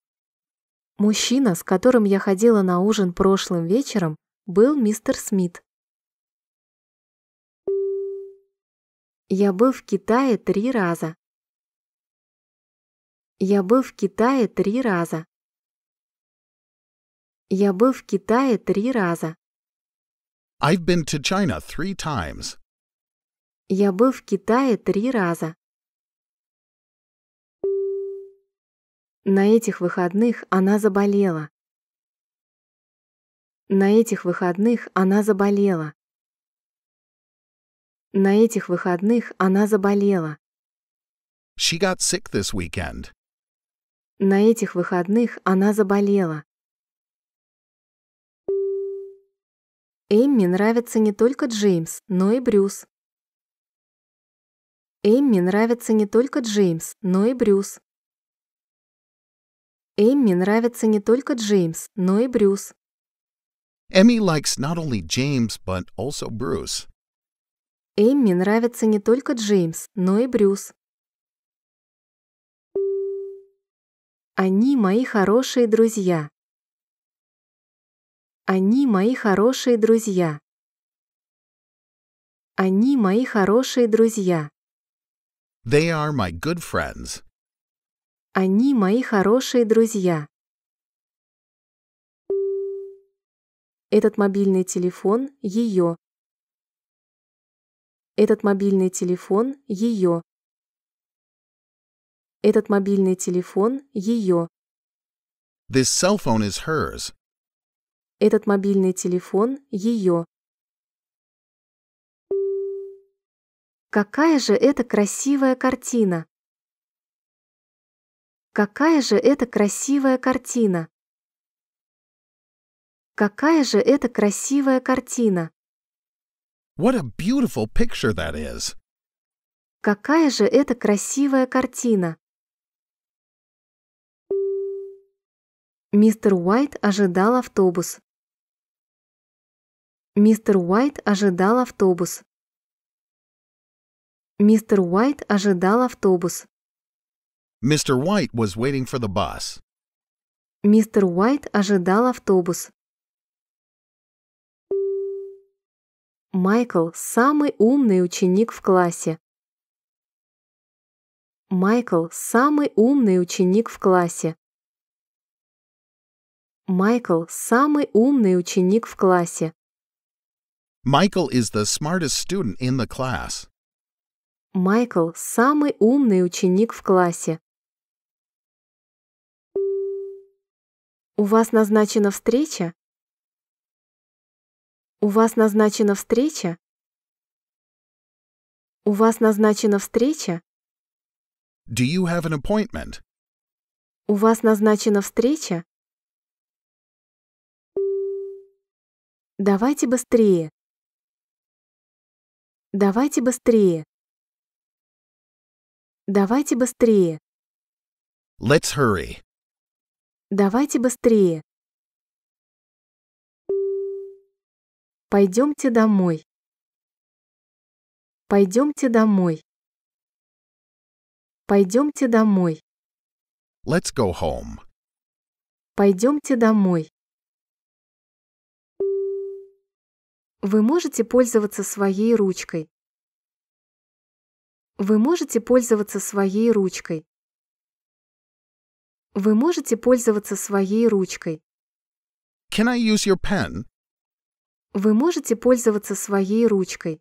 Мужчина, с которым я ходила на ужин прошлым вечером, был мистер Смит. Я был в Китае три раза. Я был в Китае три раза. Я был в Китае три раза. I've been to China three times. Я был в Китае три раза. На этих выходных она заболела. На этих выходных она заболела. На этих выходных она заболела. She got sick this weekend. На этих выходных она заболела. Эмми нравится не только Джеймс, но и Брюс. Эмми нравится не только Джеймс, но и Брюс. Эмми нравится не только Джеймс, но и Брюс. Emmy likes not only James, but also Bruce. Эмми нравится не только Джеймс, но и Брюс. Они мои хорошие друзья. Они мои хорошие друзья. Они мои хорошие друзья. They are my good friends. Они мои хорошие друзья. Этот мобильный телефон – ее. Этот мобильный телефон – ее. Этот мобильный телефон – ее. This cell phone is hers. Этот мобильный телефон – ее. Какая же это красивая картина! Какая же это красивая картина! Какая же это красивая картина! What a beautiful picture that is! Какая же это красивая картина! Мистер Уайт ожидал автобус. Мистер Уайт ожидал автобус. Мистер Уайт ожидал автобус. Mr. White was waiting for the bus. Мистер Уайт ожидал автобус. Майкл – самый умный ученик в классе. Майкл – самый умный ученик в классе. Майкл – самый умный ученик в классе. Michael is the smartest student in the class. Майкл – самый умный ученик в классе. У вас назначена встреча? У вас назначена встреча? У вас назначена встреча? Do you have an appointment? У вас назначена встреча? Давайте быстрее. Давайте быстрее. Давайте быстрее. Let's hurry. Давайте быстрее. Пойдемте домой. Пойдемте домой. Пойдемте домой. Let's go home. Пойдемте домой. Вы можете пользоваться своей ручкой. Вы можете пользоваться своей ручкой. Вы можете пользоваться своей ручкой. Can I use your pen? Вы можете пользоваться своей ручкой.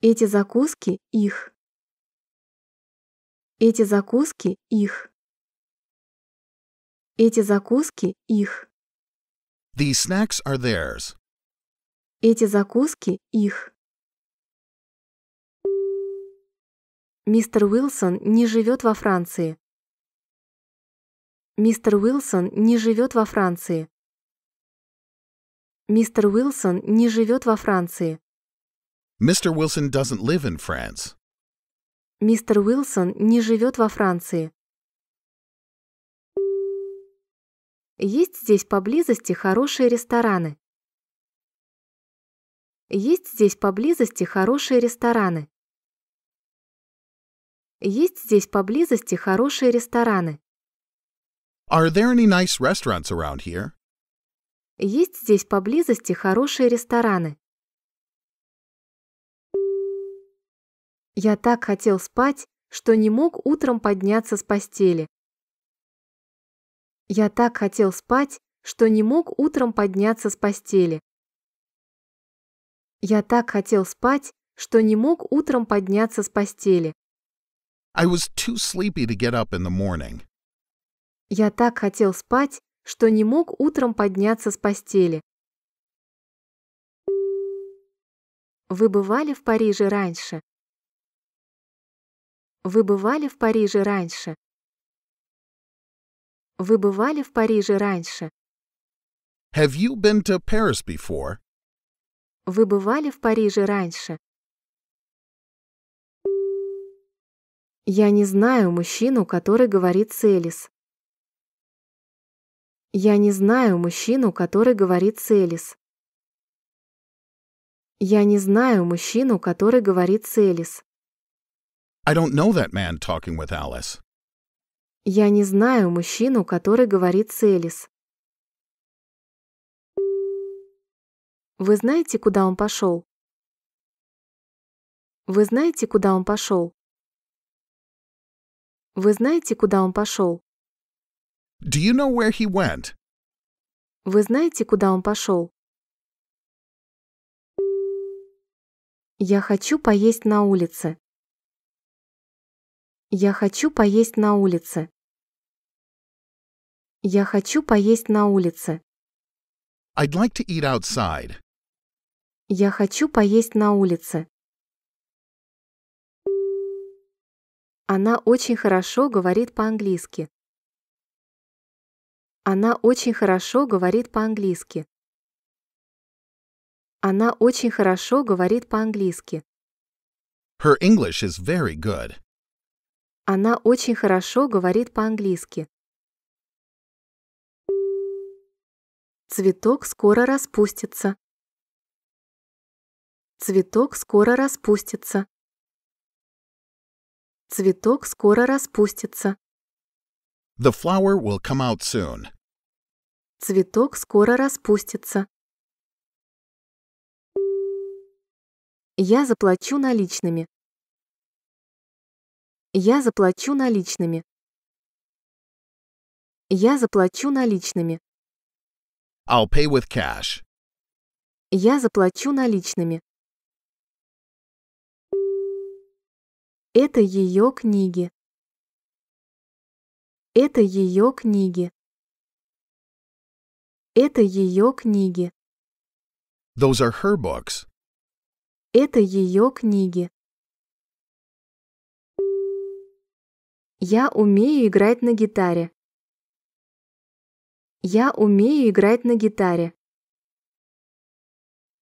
Эти закуски их. Эти закуски их. Эти закуски их. These snacks are theirs. Эти закуски их. Мистер Уилсон не живет во Франции. Мистер Уилсон не живет во Франции. Мистер Уилсон не живет во Франции. Мистер Уилсон doesn't live in France. Мистер Уилсон не живет во Франции. Есть здесь поблизости хорошие рестораны. Есть здесь поблизости хорошие рестораны. Есть здесь поблизости хорошие рестораны? Are there any nice restaurants around here? Есть здесь поблизости хорошие рестораны? Я так хотел спать, что не мог утром подняться с постели. Я так хотел спать, что не мог утром подняться с постели. Я так хотел спать, что не мог утром подняться с постели. I was too sleepy to get up in the morning. Я так хотел спать, что не мог утром подняться с постели. Вы бывали в Париже раньше? Вы бывали в Париже раньше? Вы бывали в Париже раньше? Have you been to Paris before? Вы бывали в Париже раньше? Я не знаю мужчину, который говорит Целис. Я не знаю мужчину, который говорит Целис. Я не знаю мужчину, который говорит Целис. I don't know that man talking with Alice. Я не знаю мужчину, который говорит Целис. Вы знаете, куда он пошел? Вы знаете, куда он пошел? Вы знаете, куда он пошел? Do you know where he went? Вы знаете, куда он пошел? Я хочу поесть на улице. Я хочу поесть на улице. Я хочу поесть на улице. I'd like to eat outside. Я хочу поесть на улице. Она очень хорошо говорит по-английски. Она очень хорошо говорит по-английски. Она очень хорошо говорит по-английски. Her English is very good. Она очень хорошо говорит по-английски. Цветок скоро распустится. Цветок скоро распустится. Цветок скоро распустится. The flower will come out soon. Цветок скоро распустится. Я заплачу наличными. Я заплачу наличными. Я заплачу наличными. I'll pay with cash. Я заплачу наличными. Это ее книги. Это ее книги. Это ее книги. Those are her books. Это ее книги. Я умею играть на гитаре. Я умею играть на гитаре.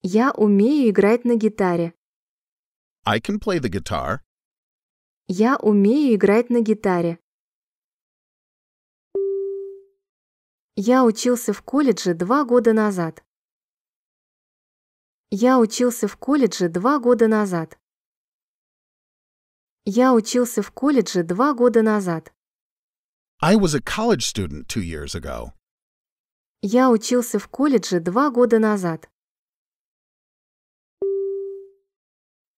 Я умею играть на гитаре. I can play the guitar. Я умею играть на гитаре. Я учился в колледже два года назад. Я учился в колледже два года назад. Я учился в колледже два года назад. I was a college student two years ago. Я учился в колледже два года назад.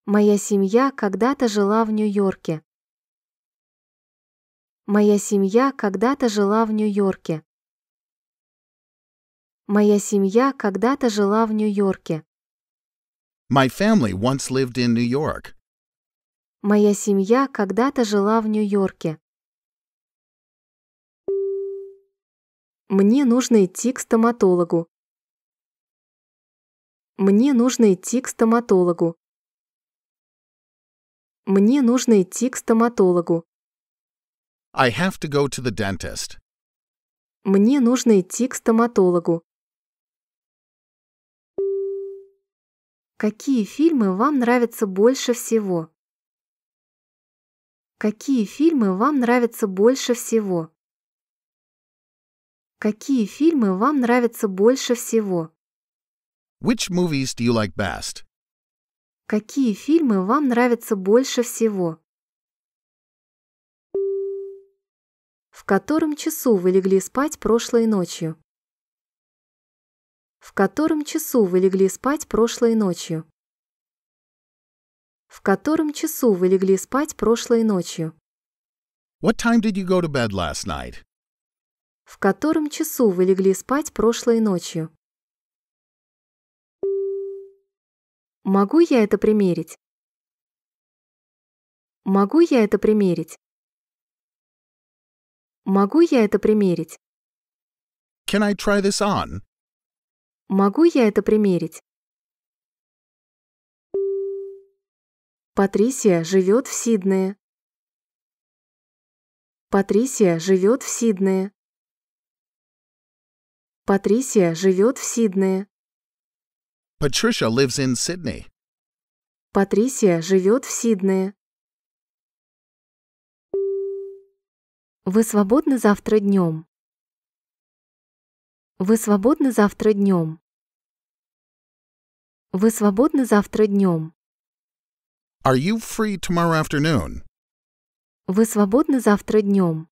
Моя семья когда-то жила в Нью-Йорке. Моя семья когда-то жила в Нью-Йорке. Моя семья когда-то жила в Нью-Йорке. My family once lived in New York. Моя семья когда-то жила в Нью-Йорке. Мне нужно идти к стоматологу. Мне нужно идти к стоматологу. Мне нужно идти к стоматологу. I have to go to the dentist. Мне нужно идти к стоматологу. Какие фильмы вам нравятся больше всего? Какие фильмы вам нравятся больше всего? Какие фильмы вам нравятся больше всего? Which movies do you like best? Какие фильмы вам нравятся больше всего? В котором часу вы легли спать прошлой ночью? В котором часу вы легли спать прошлой ночью? В котором часу вы легли спать прошлой ночью? What time did you go to bed last night? В котором часу вы легли спать прошлой ночью? Могу я это примерить? Могу я это примерить? Могу я это примерить? Can I try this on? Могу я это примерить? Патрисия живет в Сиднее. Патрисия живет в Сиднее. Патрисия живет в Сиднее. Patricia lives in Sydney. Патрисия живет в Сиднее. Вы свободны завтра днем? Вы свободны завтра днем? Вы свободны завтра днем? Are you free tomorrow afternoon? Вы свободны завтра днем?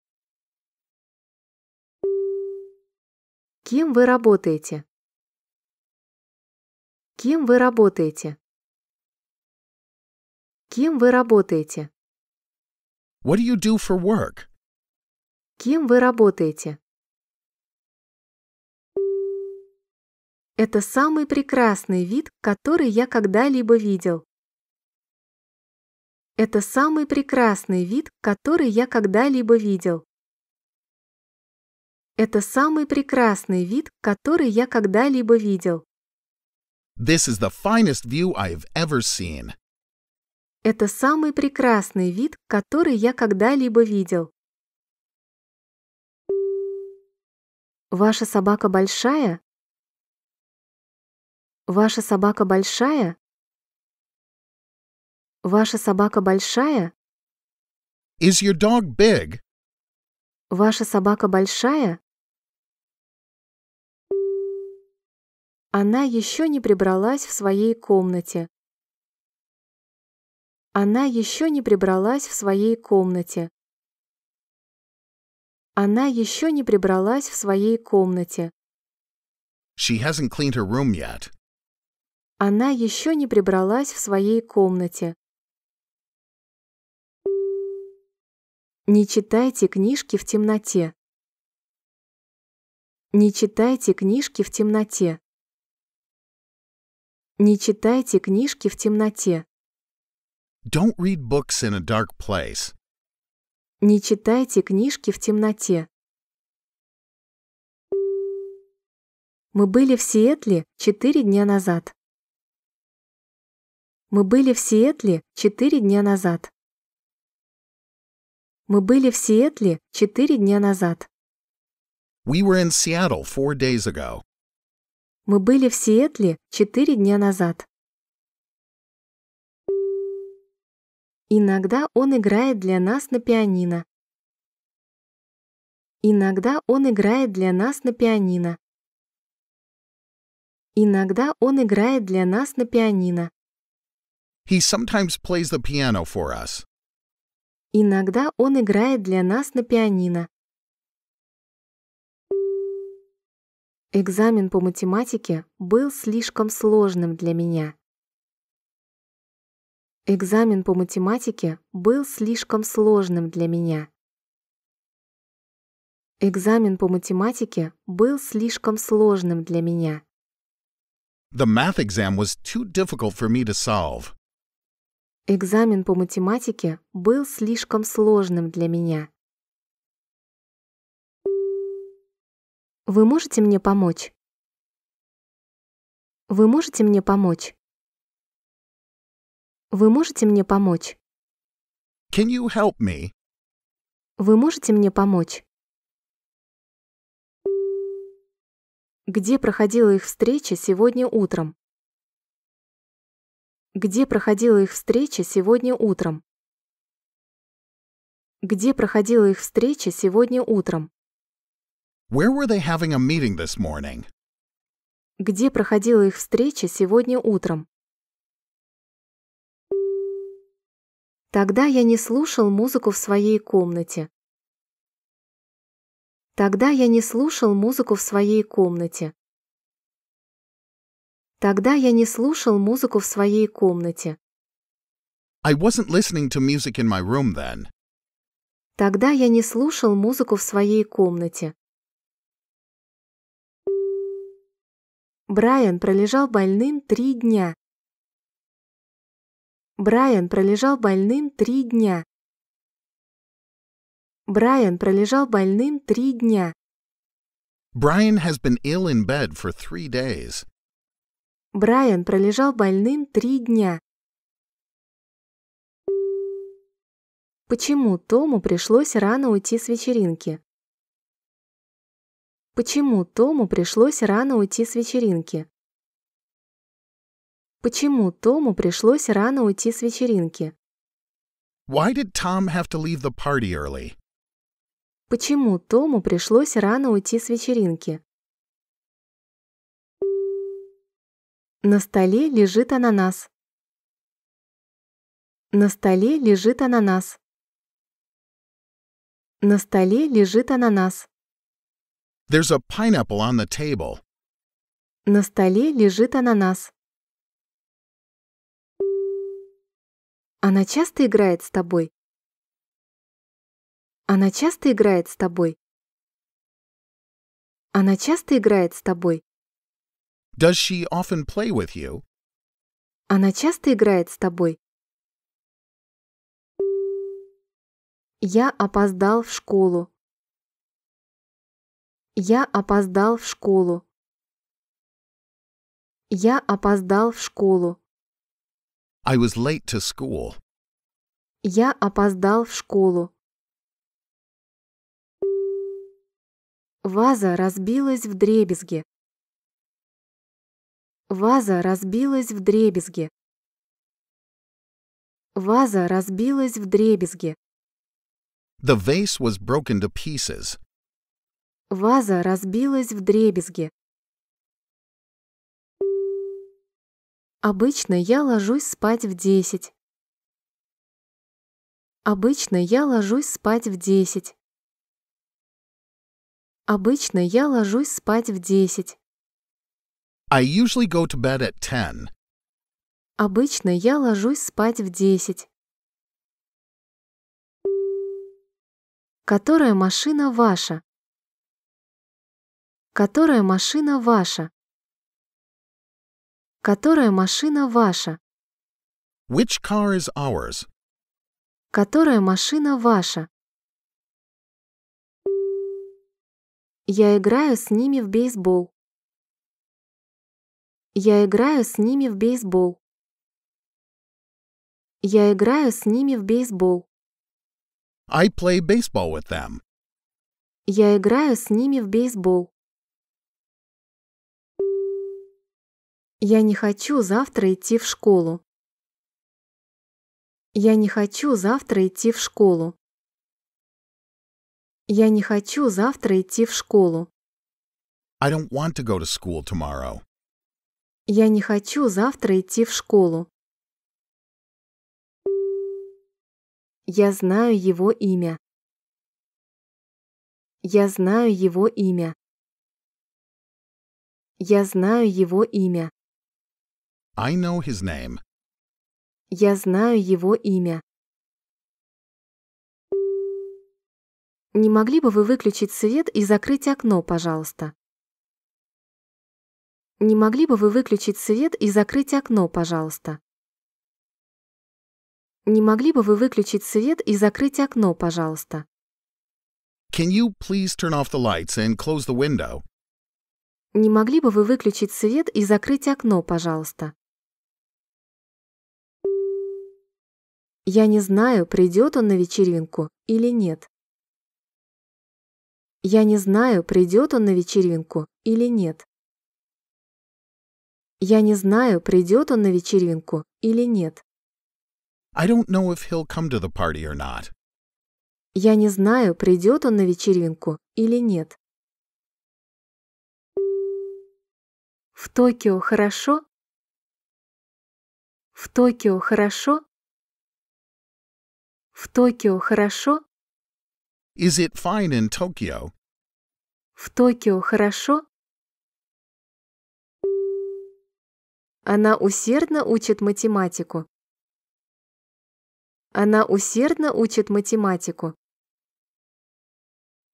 Кем вы работаете? Кем вы работаете? Кем вы работаете? What do you do for work? Кем вы работаете? Это самый прекрасный вид, который я когда-либо видел. Это самый прекрасный вид, который я когда-либо видел. Это самый прекрасный вид, который я когда-либо видел. This is the finest view I have ever seen. Это самый прекрасный вид, который я когда-либо видел. Ваша собака большая? Ваша собака большая? Ваша собака большая? Is your dog big? Ваша собака большая? Она еще не прибралась в своей комнате. Она еще не прибралась в своей комнате. Она еще не прибралась в своей комнате. She hasn't cleaned her room yet. Она еще не прибралась в своей комнате. Не читайте книжки в темноте. Не читайте книжки в темноте. Не читайте книжки в темноте. Don't read books in a dark place. Не читайте книжки в темноте. Мы были в Сиэтле четыре дня назад. Мы были в Сиэтле четыре дня назад. Мы были в Сиэтле четыре дня назад. We were in Seattle four days ago. Мы были в Сиэтле четыре дня назад. Иногда он играет для нас на пианино. Иногда он играет для нас на пианино. Иногда он играет для нас на пианино. He sometimes plays the piano for us. Иногда он играет для нас на пианино. Экзамен по математике был слишком сложным для меня. Экзамен по математике был слишком сложным для меня. Экзамен по математике был слишком сложным для меня. The math exam was too difficult for me to solve. Экзамен по математике был слишком сложным для меня. Вы можете мне помочь? Вы можете мне помочь? Вы можете мне помочь? Can you help me? Вы можете мне помочь? Где проходила их встреча сегодня утром? Где проходила их встреча сегодня утром? Где проходила их встреча сегодня утром? Where were they having a meeting this morning? Где проходила их встреча сегодня утром? Тогда я не слушал музыку в своей комнате. Тогда я не слушал музыку в своей комнате. Тогда я не слушал музыку в своей комнате. I wasn't listening to music in my room then. Тогда я не слушал музыку в своей комнате. Брайан пролежал больным три дня, Брайан пролежал больным три дня. Брайан пролежал больным три дня. Brian has been ill in bed for three days. Брайан пролежал больным три дня. Почему Тому пришлось рано уйти с вечеринки? Почему Тому пришлось рано уйти с вечеринки? почему Тому пришлось рано уйти с вечеринки. Why did Tom have to leave the party early? Почему Тому пришлось рано уйти с вечеринки? На столе лежит ананас. На столе лежит ананас. На столе лежит ананас. There's a pineapple on the table. На столе лежит ананас. Она часто играет с тобой? Она часто играет с тобой? Она часто играет с тобой? Does she often play with you? Она часто играет с тобой? Я опоздал в школу. Я опоздал в школу. Я опоздал в школу. I was late to school. Я опоздал в школу. Ваза разбилась в дребезги. Ваза разбилась в дребезги. Ваза разбилась в дребезги. The vase was broken to pieces. Ваза разбилась в дребезги. Обычно я ложусь спать в 10. Обычно я ложусь спать в 10. Обычно я ложусь спать в 10. I usually go to bed at 10. Обычно я ложусь спать в 10. Которая машина ваша? Которая машина ваша? Которая машина ваша? Which car is ours? Которая машина ваша? Я играю с ними в бейсбол. Я играю с ними в бейсбол. Я играю с ними в бейсбол. I play baseball with them. Я играю с ними в бейсбол. Я не хочу завтра идти в школу. Я не хочу завтра идти в школу. Я не хочу завтра идти в школу. I don't want to go to school tomorrow. Я не хочу завтра идти в школу. Я знаю его имя. Я знаю его имя. Я знаю его имя. I know his name. Я знаю его имя. Не могли бы вы выключить свет и закрыть окно, пожалуйста? Не могли бы вы выключить свет и закрыть окно, пожалуйста? Не могли бы вы выключить свет и закрыть окно, пожалуйста? Can you please turn off the lights and close the window? Не могли бы вы выключить свет и закрыть окно, пожалуйста? Я не знаю, придет он на вечеринку или нет. Я не знаю, придет он на вечеринку или нет. Я не знаю, придет он на вечеринку или нет. I don't know if he'll come to the party or not. Я не знаю, придет он на вечеринку или нет. В Токио хорошо? В Токио хорошо? В Токио хорошо? Is it fine in Tokyo? В Токио хорошо? Она усердно учит математику. Она усердно учит математику.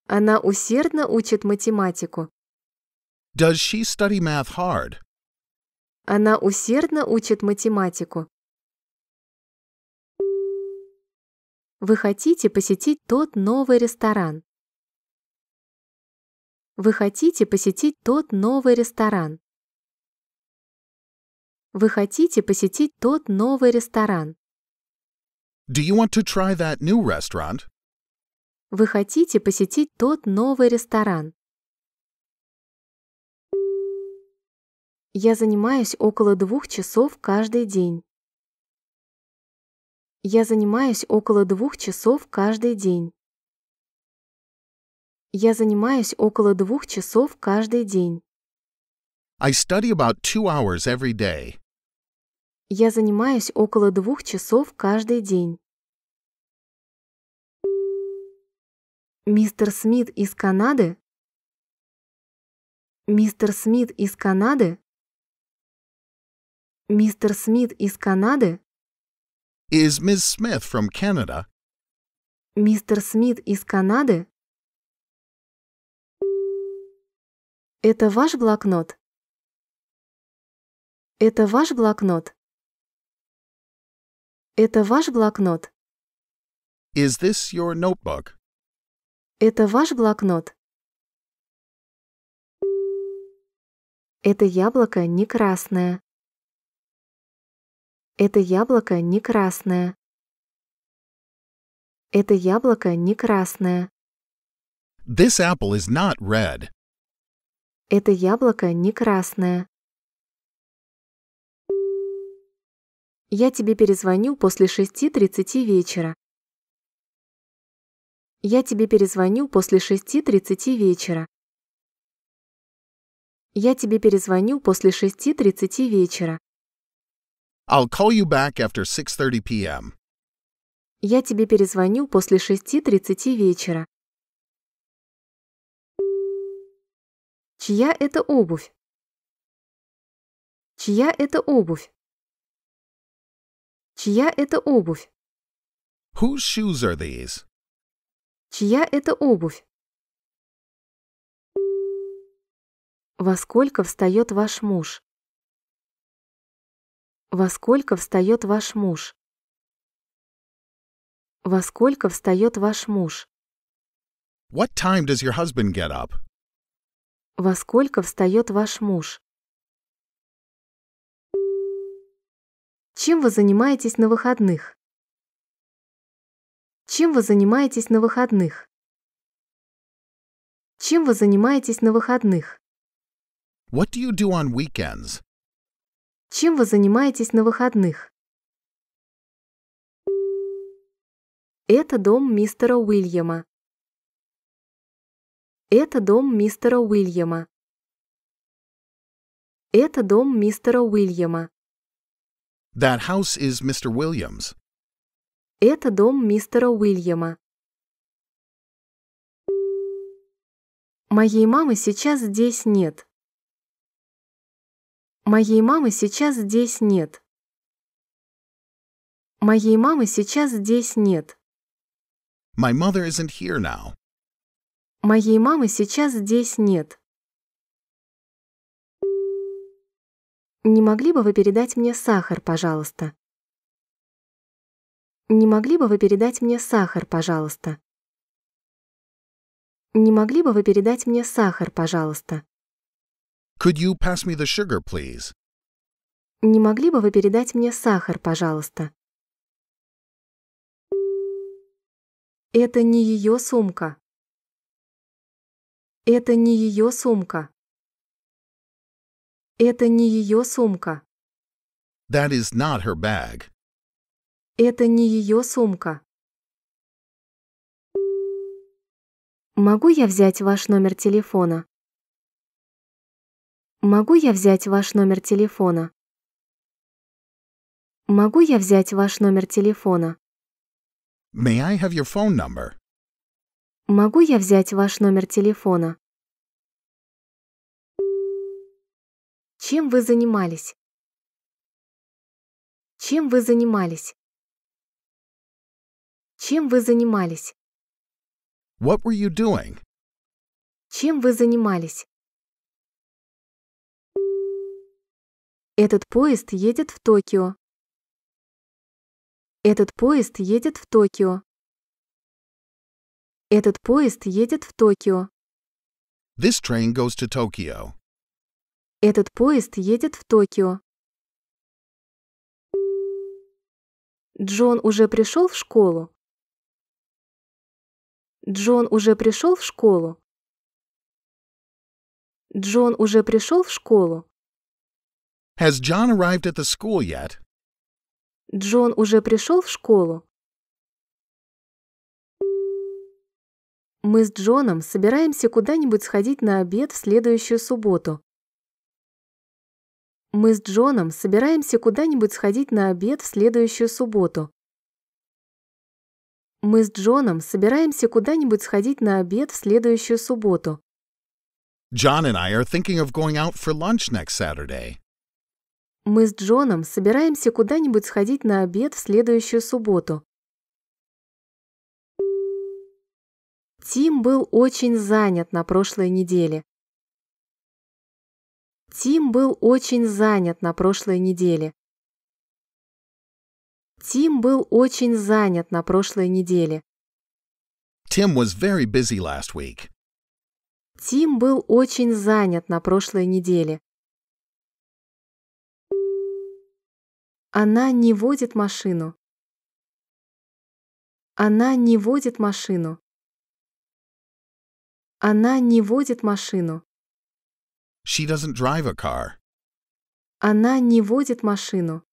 Она усердно учит математику. Does she study math hard? Она усердно учит математику. Вы хотите посетить тот новый ресторан. Вы хотите посетить тот новый ресторан. Вы хотите посетить тот новый ресторан. Do you want to try that new restaurant? Вы хотите посетить тот новый ресторан. Я занимаюсь около двух часов каждый день. Я занимаюсь около двух часов каждый день. Я занимаюсь около двух часов каждый день. I study about two hours every day. Я занимаюсь около двух часов каждый день. Мистер Смит из Канады? Мистер Смит из Канады? Мистер Смит из Канады? Is Ms. Smith from Canada? Мистер Смит из Канады? Это ваш блокнот? Это ваш блокнот? Это ваш блокнот? Is this your notebook? Это ваш блокнот? Это яблоко не красное. Это яблоко не красное. Это яблоко не красное. This apple is not red. Это яблоко не красное. Я тебе перезвоню после 6.30 вечера. Я тебе перезвоню после 6.30 вечера. Я тебе перезвоню после 6.30 вечера. I'll call you back after 6:30 p.m. Я тебе перезвоню после 6:30 вечера. Чья это обувь? Чья это обувь? Чья это обувь? Whose shoes are these? Чья это обувь? Во сколько встает ваш муж? Во сколько встает ваш муж? Во сколько встает ваш муж? What time does your husband get up? Во сколько встает ваш муж? Чем вы занимаетесь на выходных? Чем вы занимаетесь на выходных? Чем вы занимаетесь на выходных? What do you do on weekends? Чем вы занимаетесь на выходных? Это дом мистера Уильяма. Это дом мистера Уильяма. Это дом мистера Уильяма. That house is Mr. Williams. Это дом мистера Уильяма. Моей мамы сейчас здесь нет. Моей мамы сейчас здесь нет. Моей мамы сейчас здесь нет. My mother isn't here now. Моей мамы сейчас здесь нет. Не могли бы вы передать мне сахар, пожалуйста? Не могли бы вы передать мне сахар, пожалуйста? Не могли бы вы передать мне сахар, пожалуйста? Could you pass me the sugar, please? Не могли бы вы передать мне сахар, пожалуйста? Это не ее сумка. Это не ее сумка. Это не ее сумка. That is not her bag. Это не ее сумка. Могу я взять ваш номер телефона? Могу я взять ваш номер телефона? Могу я взять ваш номер телефона? May I have your phone number? Могу я взять ваш номер телефона? Чем вы занимались? Чем вы занимались? Чем вы занимались? What were you doing? Чем вы занимались? Этот поезд едет в Токио. Этот поезд едет в Токио. Этот поезд едет в Токио. This train goes to Tokyo. Этот поезд едет в Токио. Джон уже пришел в школу. Джон уже пришел в школу. Джон уже пришел в школу. Has John arrived at the school yet? Джон уже пришел в школу? Мы с Джоном собираемся куда-нибудь сходить на обед в следующую субботу. Мы с Джоном собираемся куда-нибудь сходить на обед в следующую субботу. Мы с Джоном собираемся куда-нибудь сходить на обед в следующую субботу. John and I are thinking of going out for lunch next Saturday. Мы с Джоном собираемся куда-нибудь сходить на обед в следующую субботу. Тим был очень занят на прошлой неделе. Тим был очень занят на прошлой неделе. Тим был очень занят на прошлой неделе. Tim was very busy last week. Тим был очень занят на прошлой неделе. Она не водит машину. Она не водит машину. Она не водит машину. She doesn't drive a car. Она не водит машину.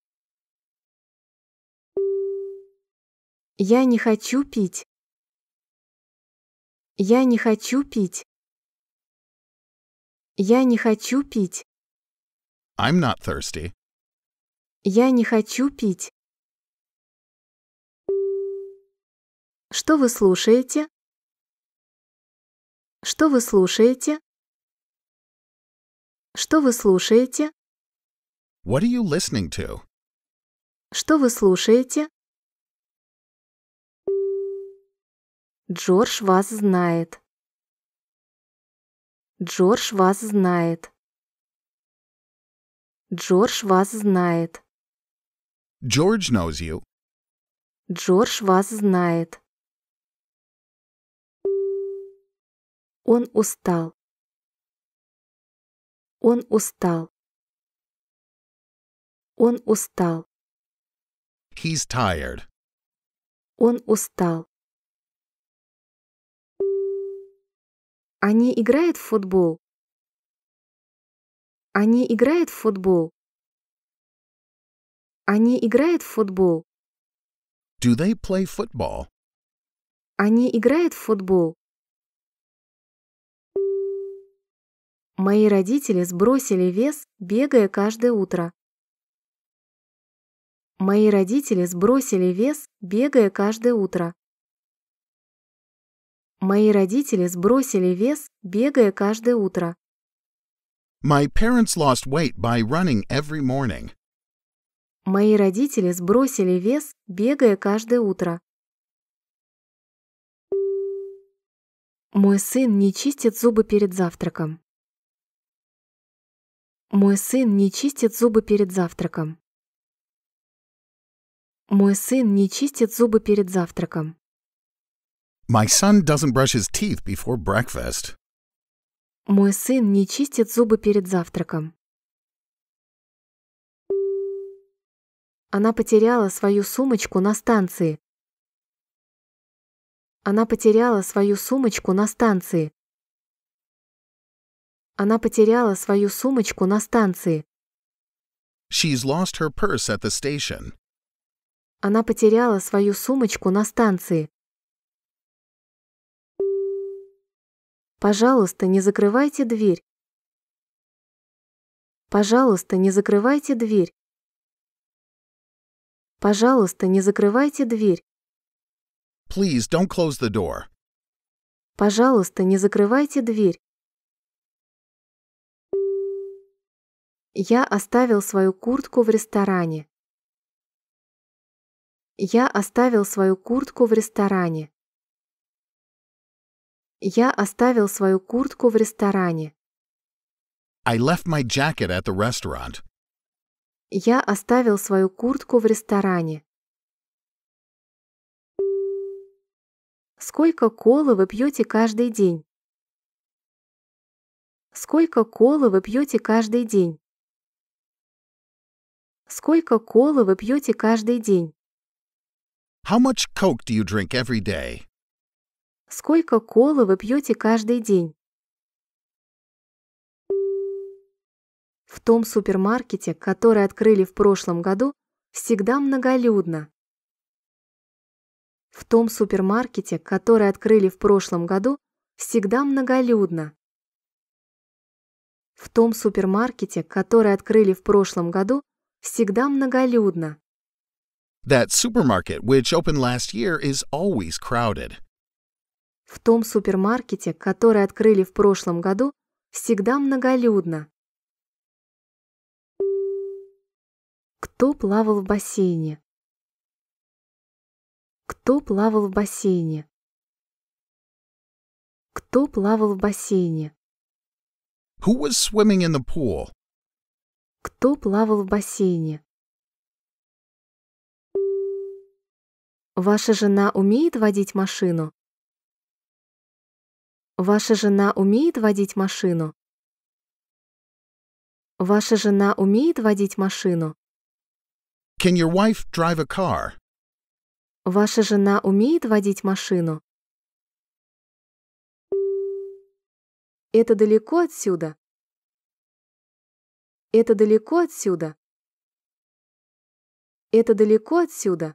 Я не хочу пить. Я не хочу пить. Я не хочу пить. I'm not thirsty. Я не хочу пить. Что вы слушаете? Что вы слушаете? Что вы слушаете? What are you listening to? Что вы слушаете? Джордж вас знает. Джордж вас знает. Джордж вас знает. George knows you. Джордж вас знает. Он устал. Он устал. Он устал. He's tired. Он устал. Они играют в футбол. Они играют в футбол. Они играют в футбол. Do they play football? Они играют в футбол. Мои родители сбросили вес, бегая каждое утро. Мои родители сбросили вес, бегая каждое утро. Мои родители сбросили вес, бегая каждое утро. My parents lost weight by running every morning. Мои родители сбросили вес, бегая каждое утро. Мой сын не чистит зубы перед завтраком. Мой сын не чистит зубы перед завтраком. Мой сын не чистит зубы перед завтраком. My son doesn't brush his teeth before breakfast. Мой сын не чистит зубы перед завтраком. Она потеряла свою сумочку на станции. Она потеряла свою сумочку на станции. Она потеряла свою сумочку на станции. She's lost her purse at the station. Она потеряла свою сумочку на станции. Пожалуйста, не закрывайте дверь. Пожалуйста, не закрывайте дверь. Пожалуйста, не закрывайте дверь. Please don't close the door. Пожалуйста, не закрывайте дверь. Я оставил свою куртку в ресторане. Я оставил свою куртку в ресторане. Я оставил свою куртку в ресторане. I left my jacket at the restaurant. Я оставил свою куртку в ресторане. Сколько колы вы пьете каждый день? Сколько колы вы пьете каждый день? Сколько колы вы пьете каждый день? How much Coke do you drink every day? Сколько колы вы пьете каждый день? В том супермаркете, который открыли в прошлом году, всегда многолюдно. В том супермаркете, который открыли в прошлом году, всегда многолюдно. В том супермаркете, который открыли в прошлом году, всегда многолюдно. That supermarket, which opened last year, is always crowded. В том супермаркете, который открыли в прошлом году, всегда многолюдно. Кто плавал в бассейне? Кто плавал в бассейне? Кто плавал в бассейне? Who was swimming in the pool? Кто плавал в бассейне? Ваша жена умеет водить машину? Ваша жена умеет водить машину? Ваша жена умеет водить машину? Can your wife drive a car? Ваша жена умеет водить машину? Это далеко отсюда. Это далеко отсюда. Это далеко отсюда.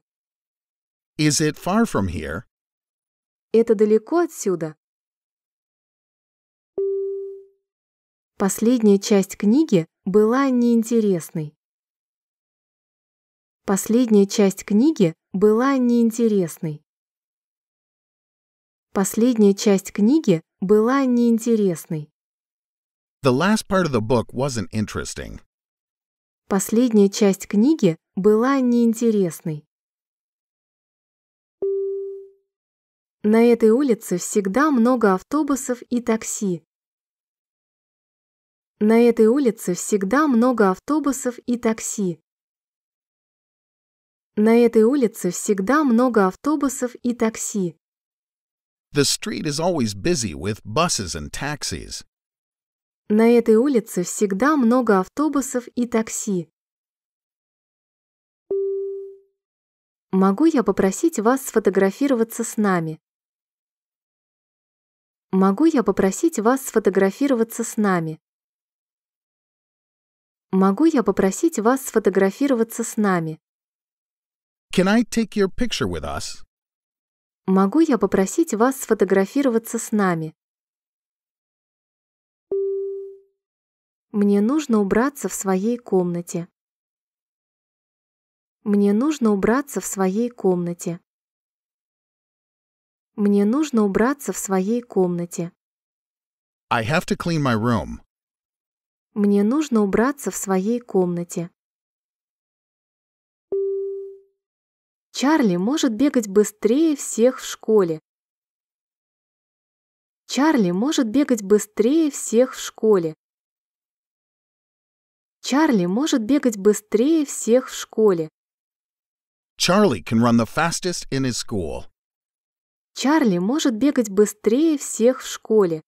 Is it far from here? Это далеко отсюда. Последняя часть книги была неинтересной. Последняя часть книги была неинтересной. Последняя часть книги была неинтересной. The last part of the book wasn't interesting. Последняя часть книги была неинтересной. На этой улице всегда много автобусов и такси. На этой улице всегда много автобусов и такси. На этой улице всегда много автобусов и такси. The street is always busy with buses and taxis. На этой улице всегда много автобусов и такси. Могу я попросить вас сфотографироваться с нами? Могу я попросить вас сфотографироваться с нами? Могу я попросить вас сфотографироваться с нами? Can I take your picture with us? Могу я попросить вас сфотографироваться с нами? Мне нужно убраться в своей комнате. Мне нужно убраться в своей комнате. Мне нужно убраться в своей комнате. I have to clean my room. Мне нужно убраться в своей комнате. Чарли может бегать быстрее всех в школе. Чарли может бегать быстрее всех в школе. Чарли может бегать быстрее всех в школе. Чарли can run the fastest in his school. Чарли может бегать быстрее всех в школе.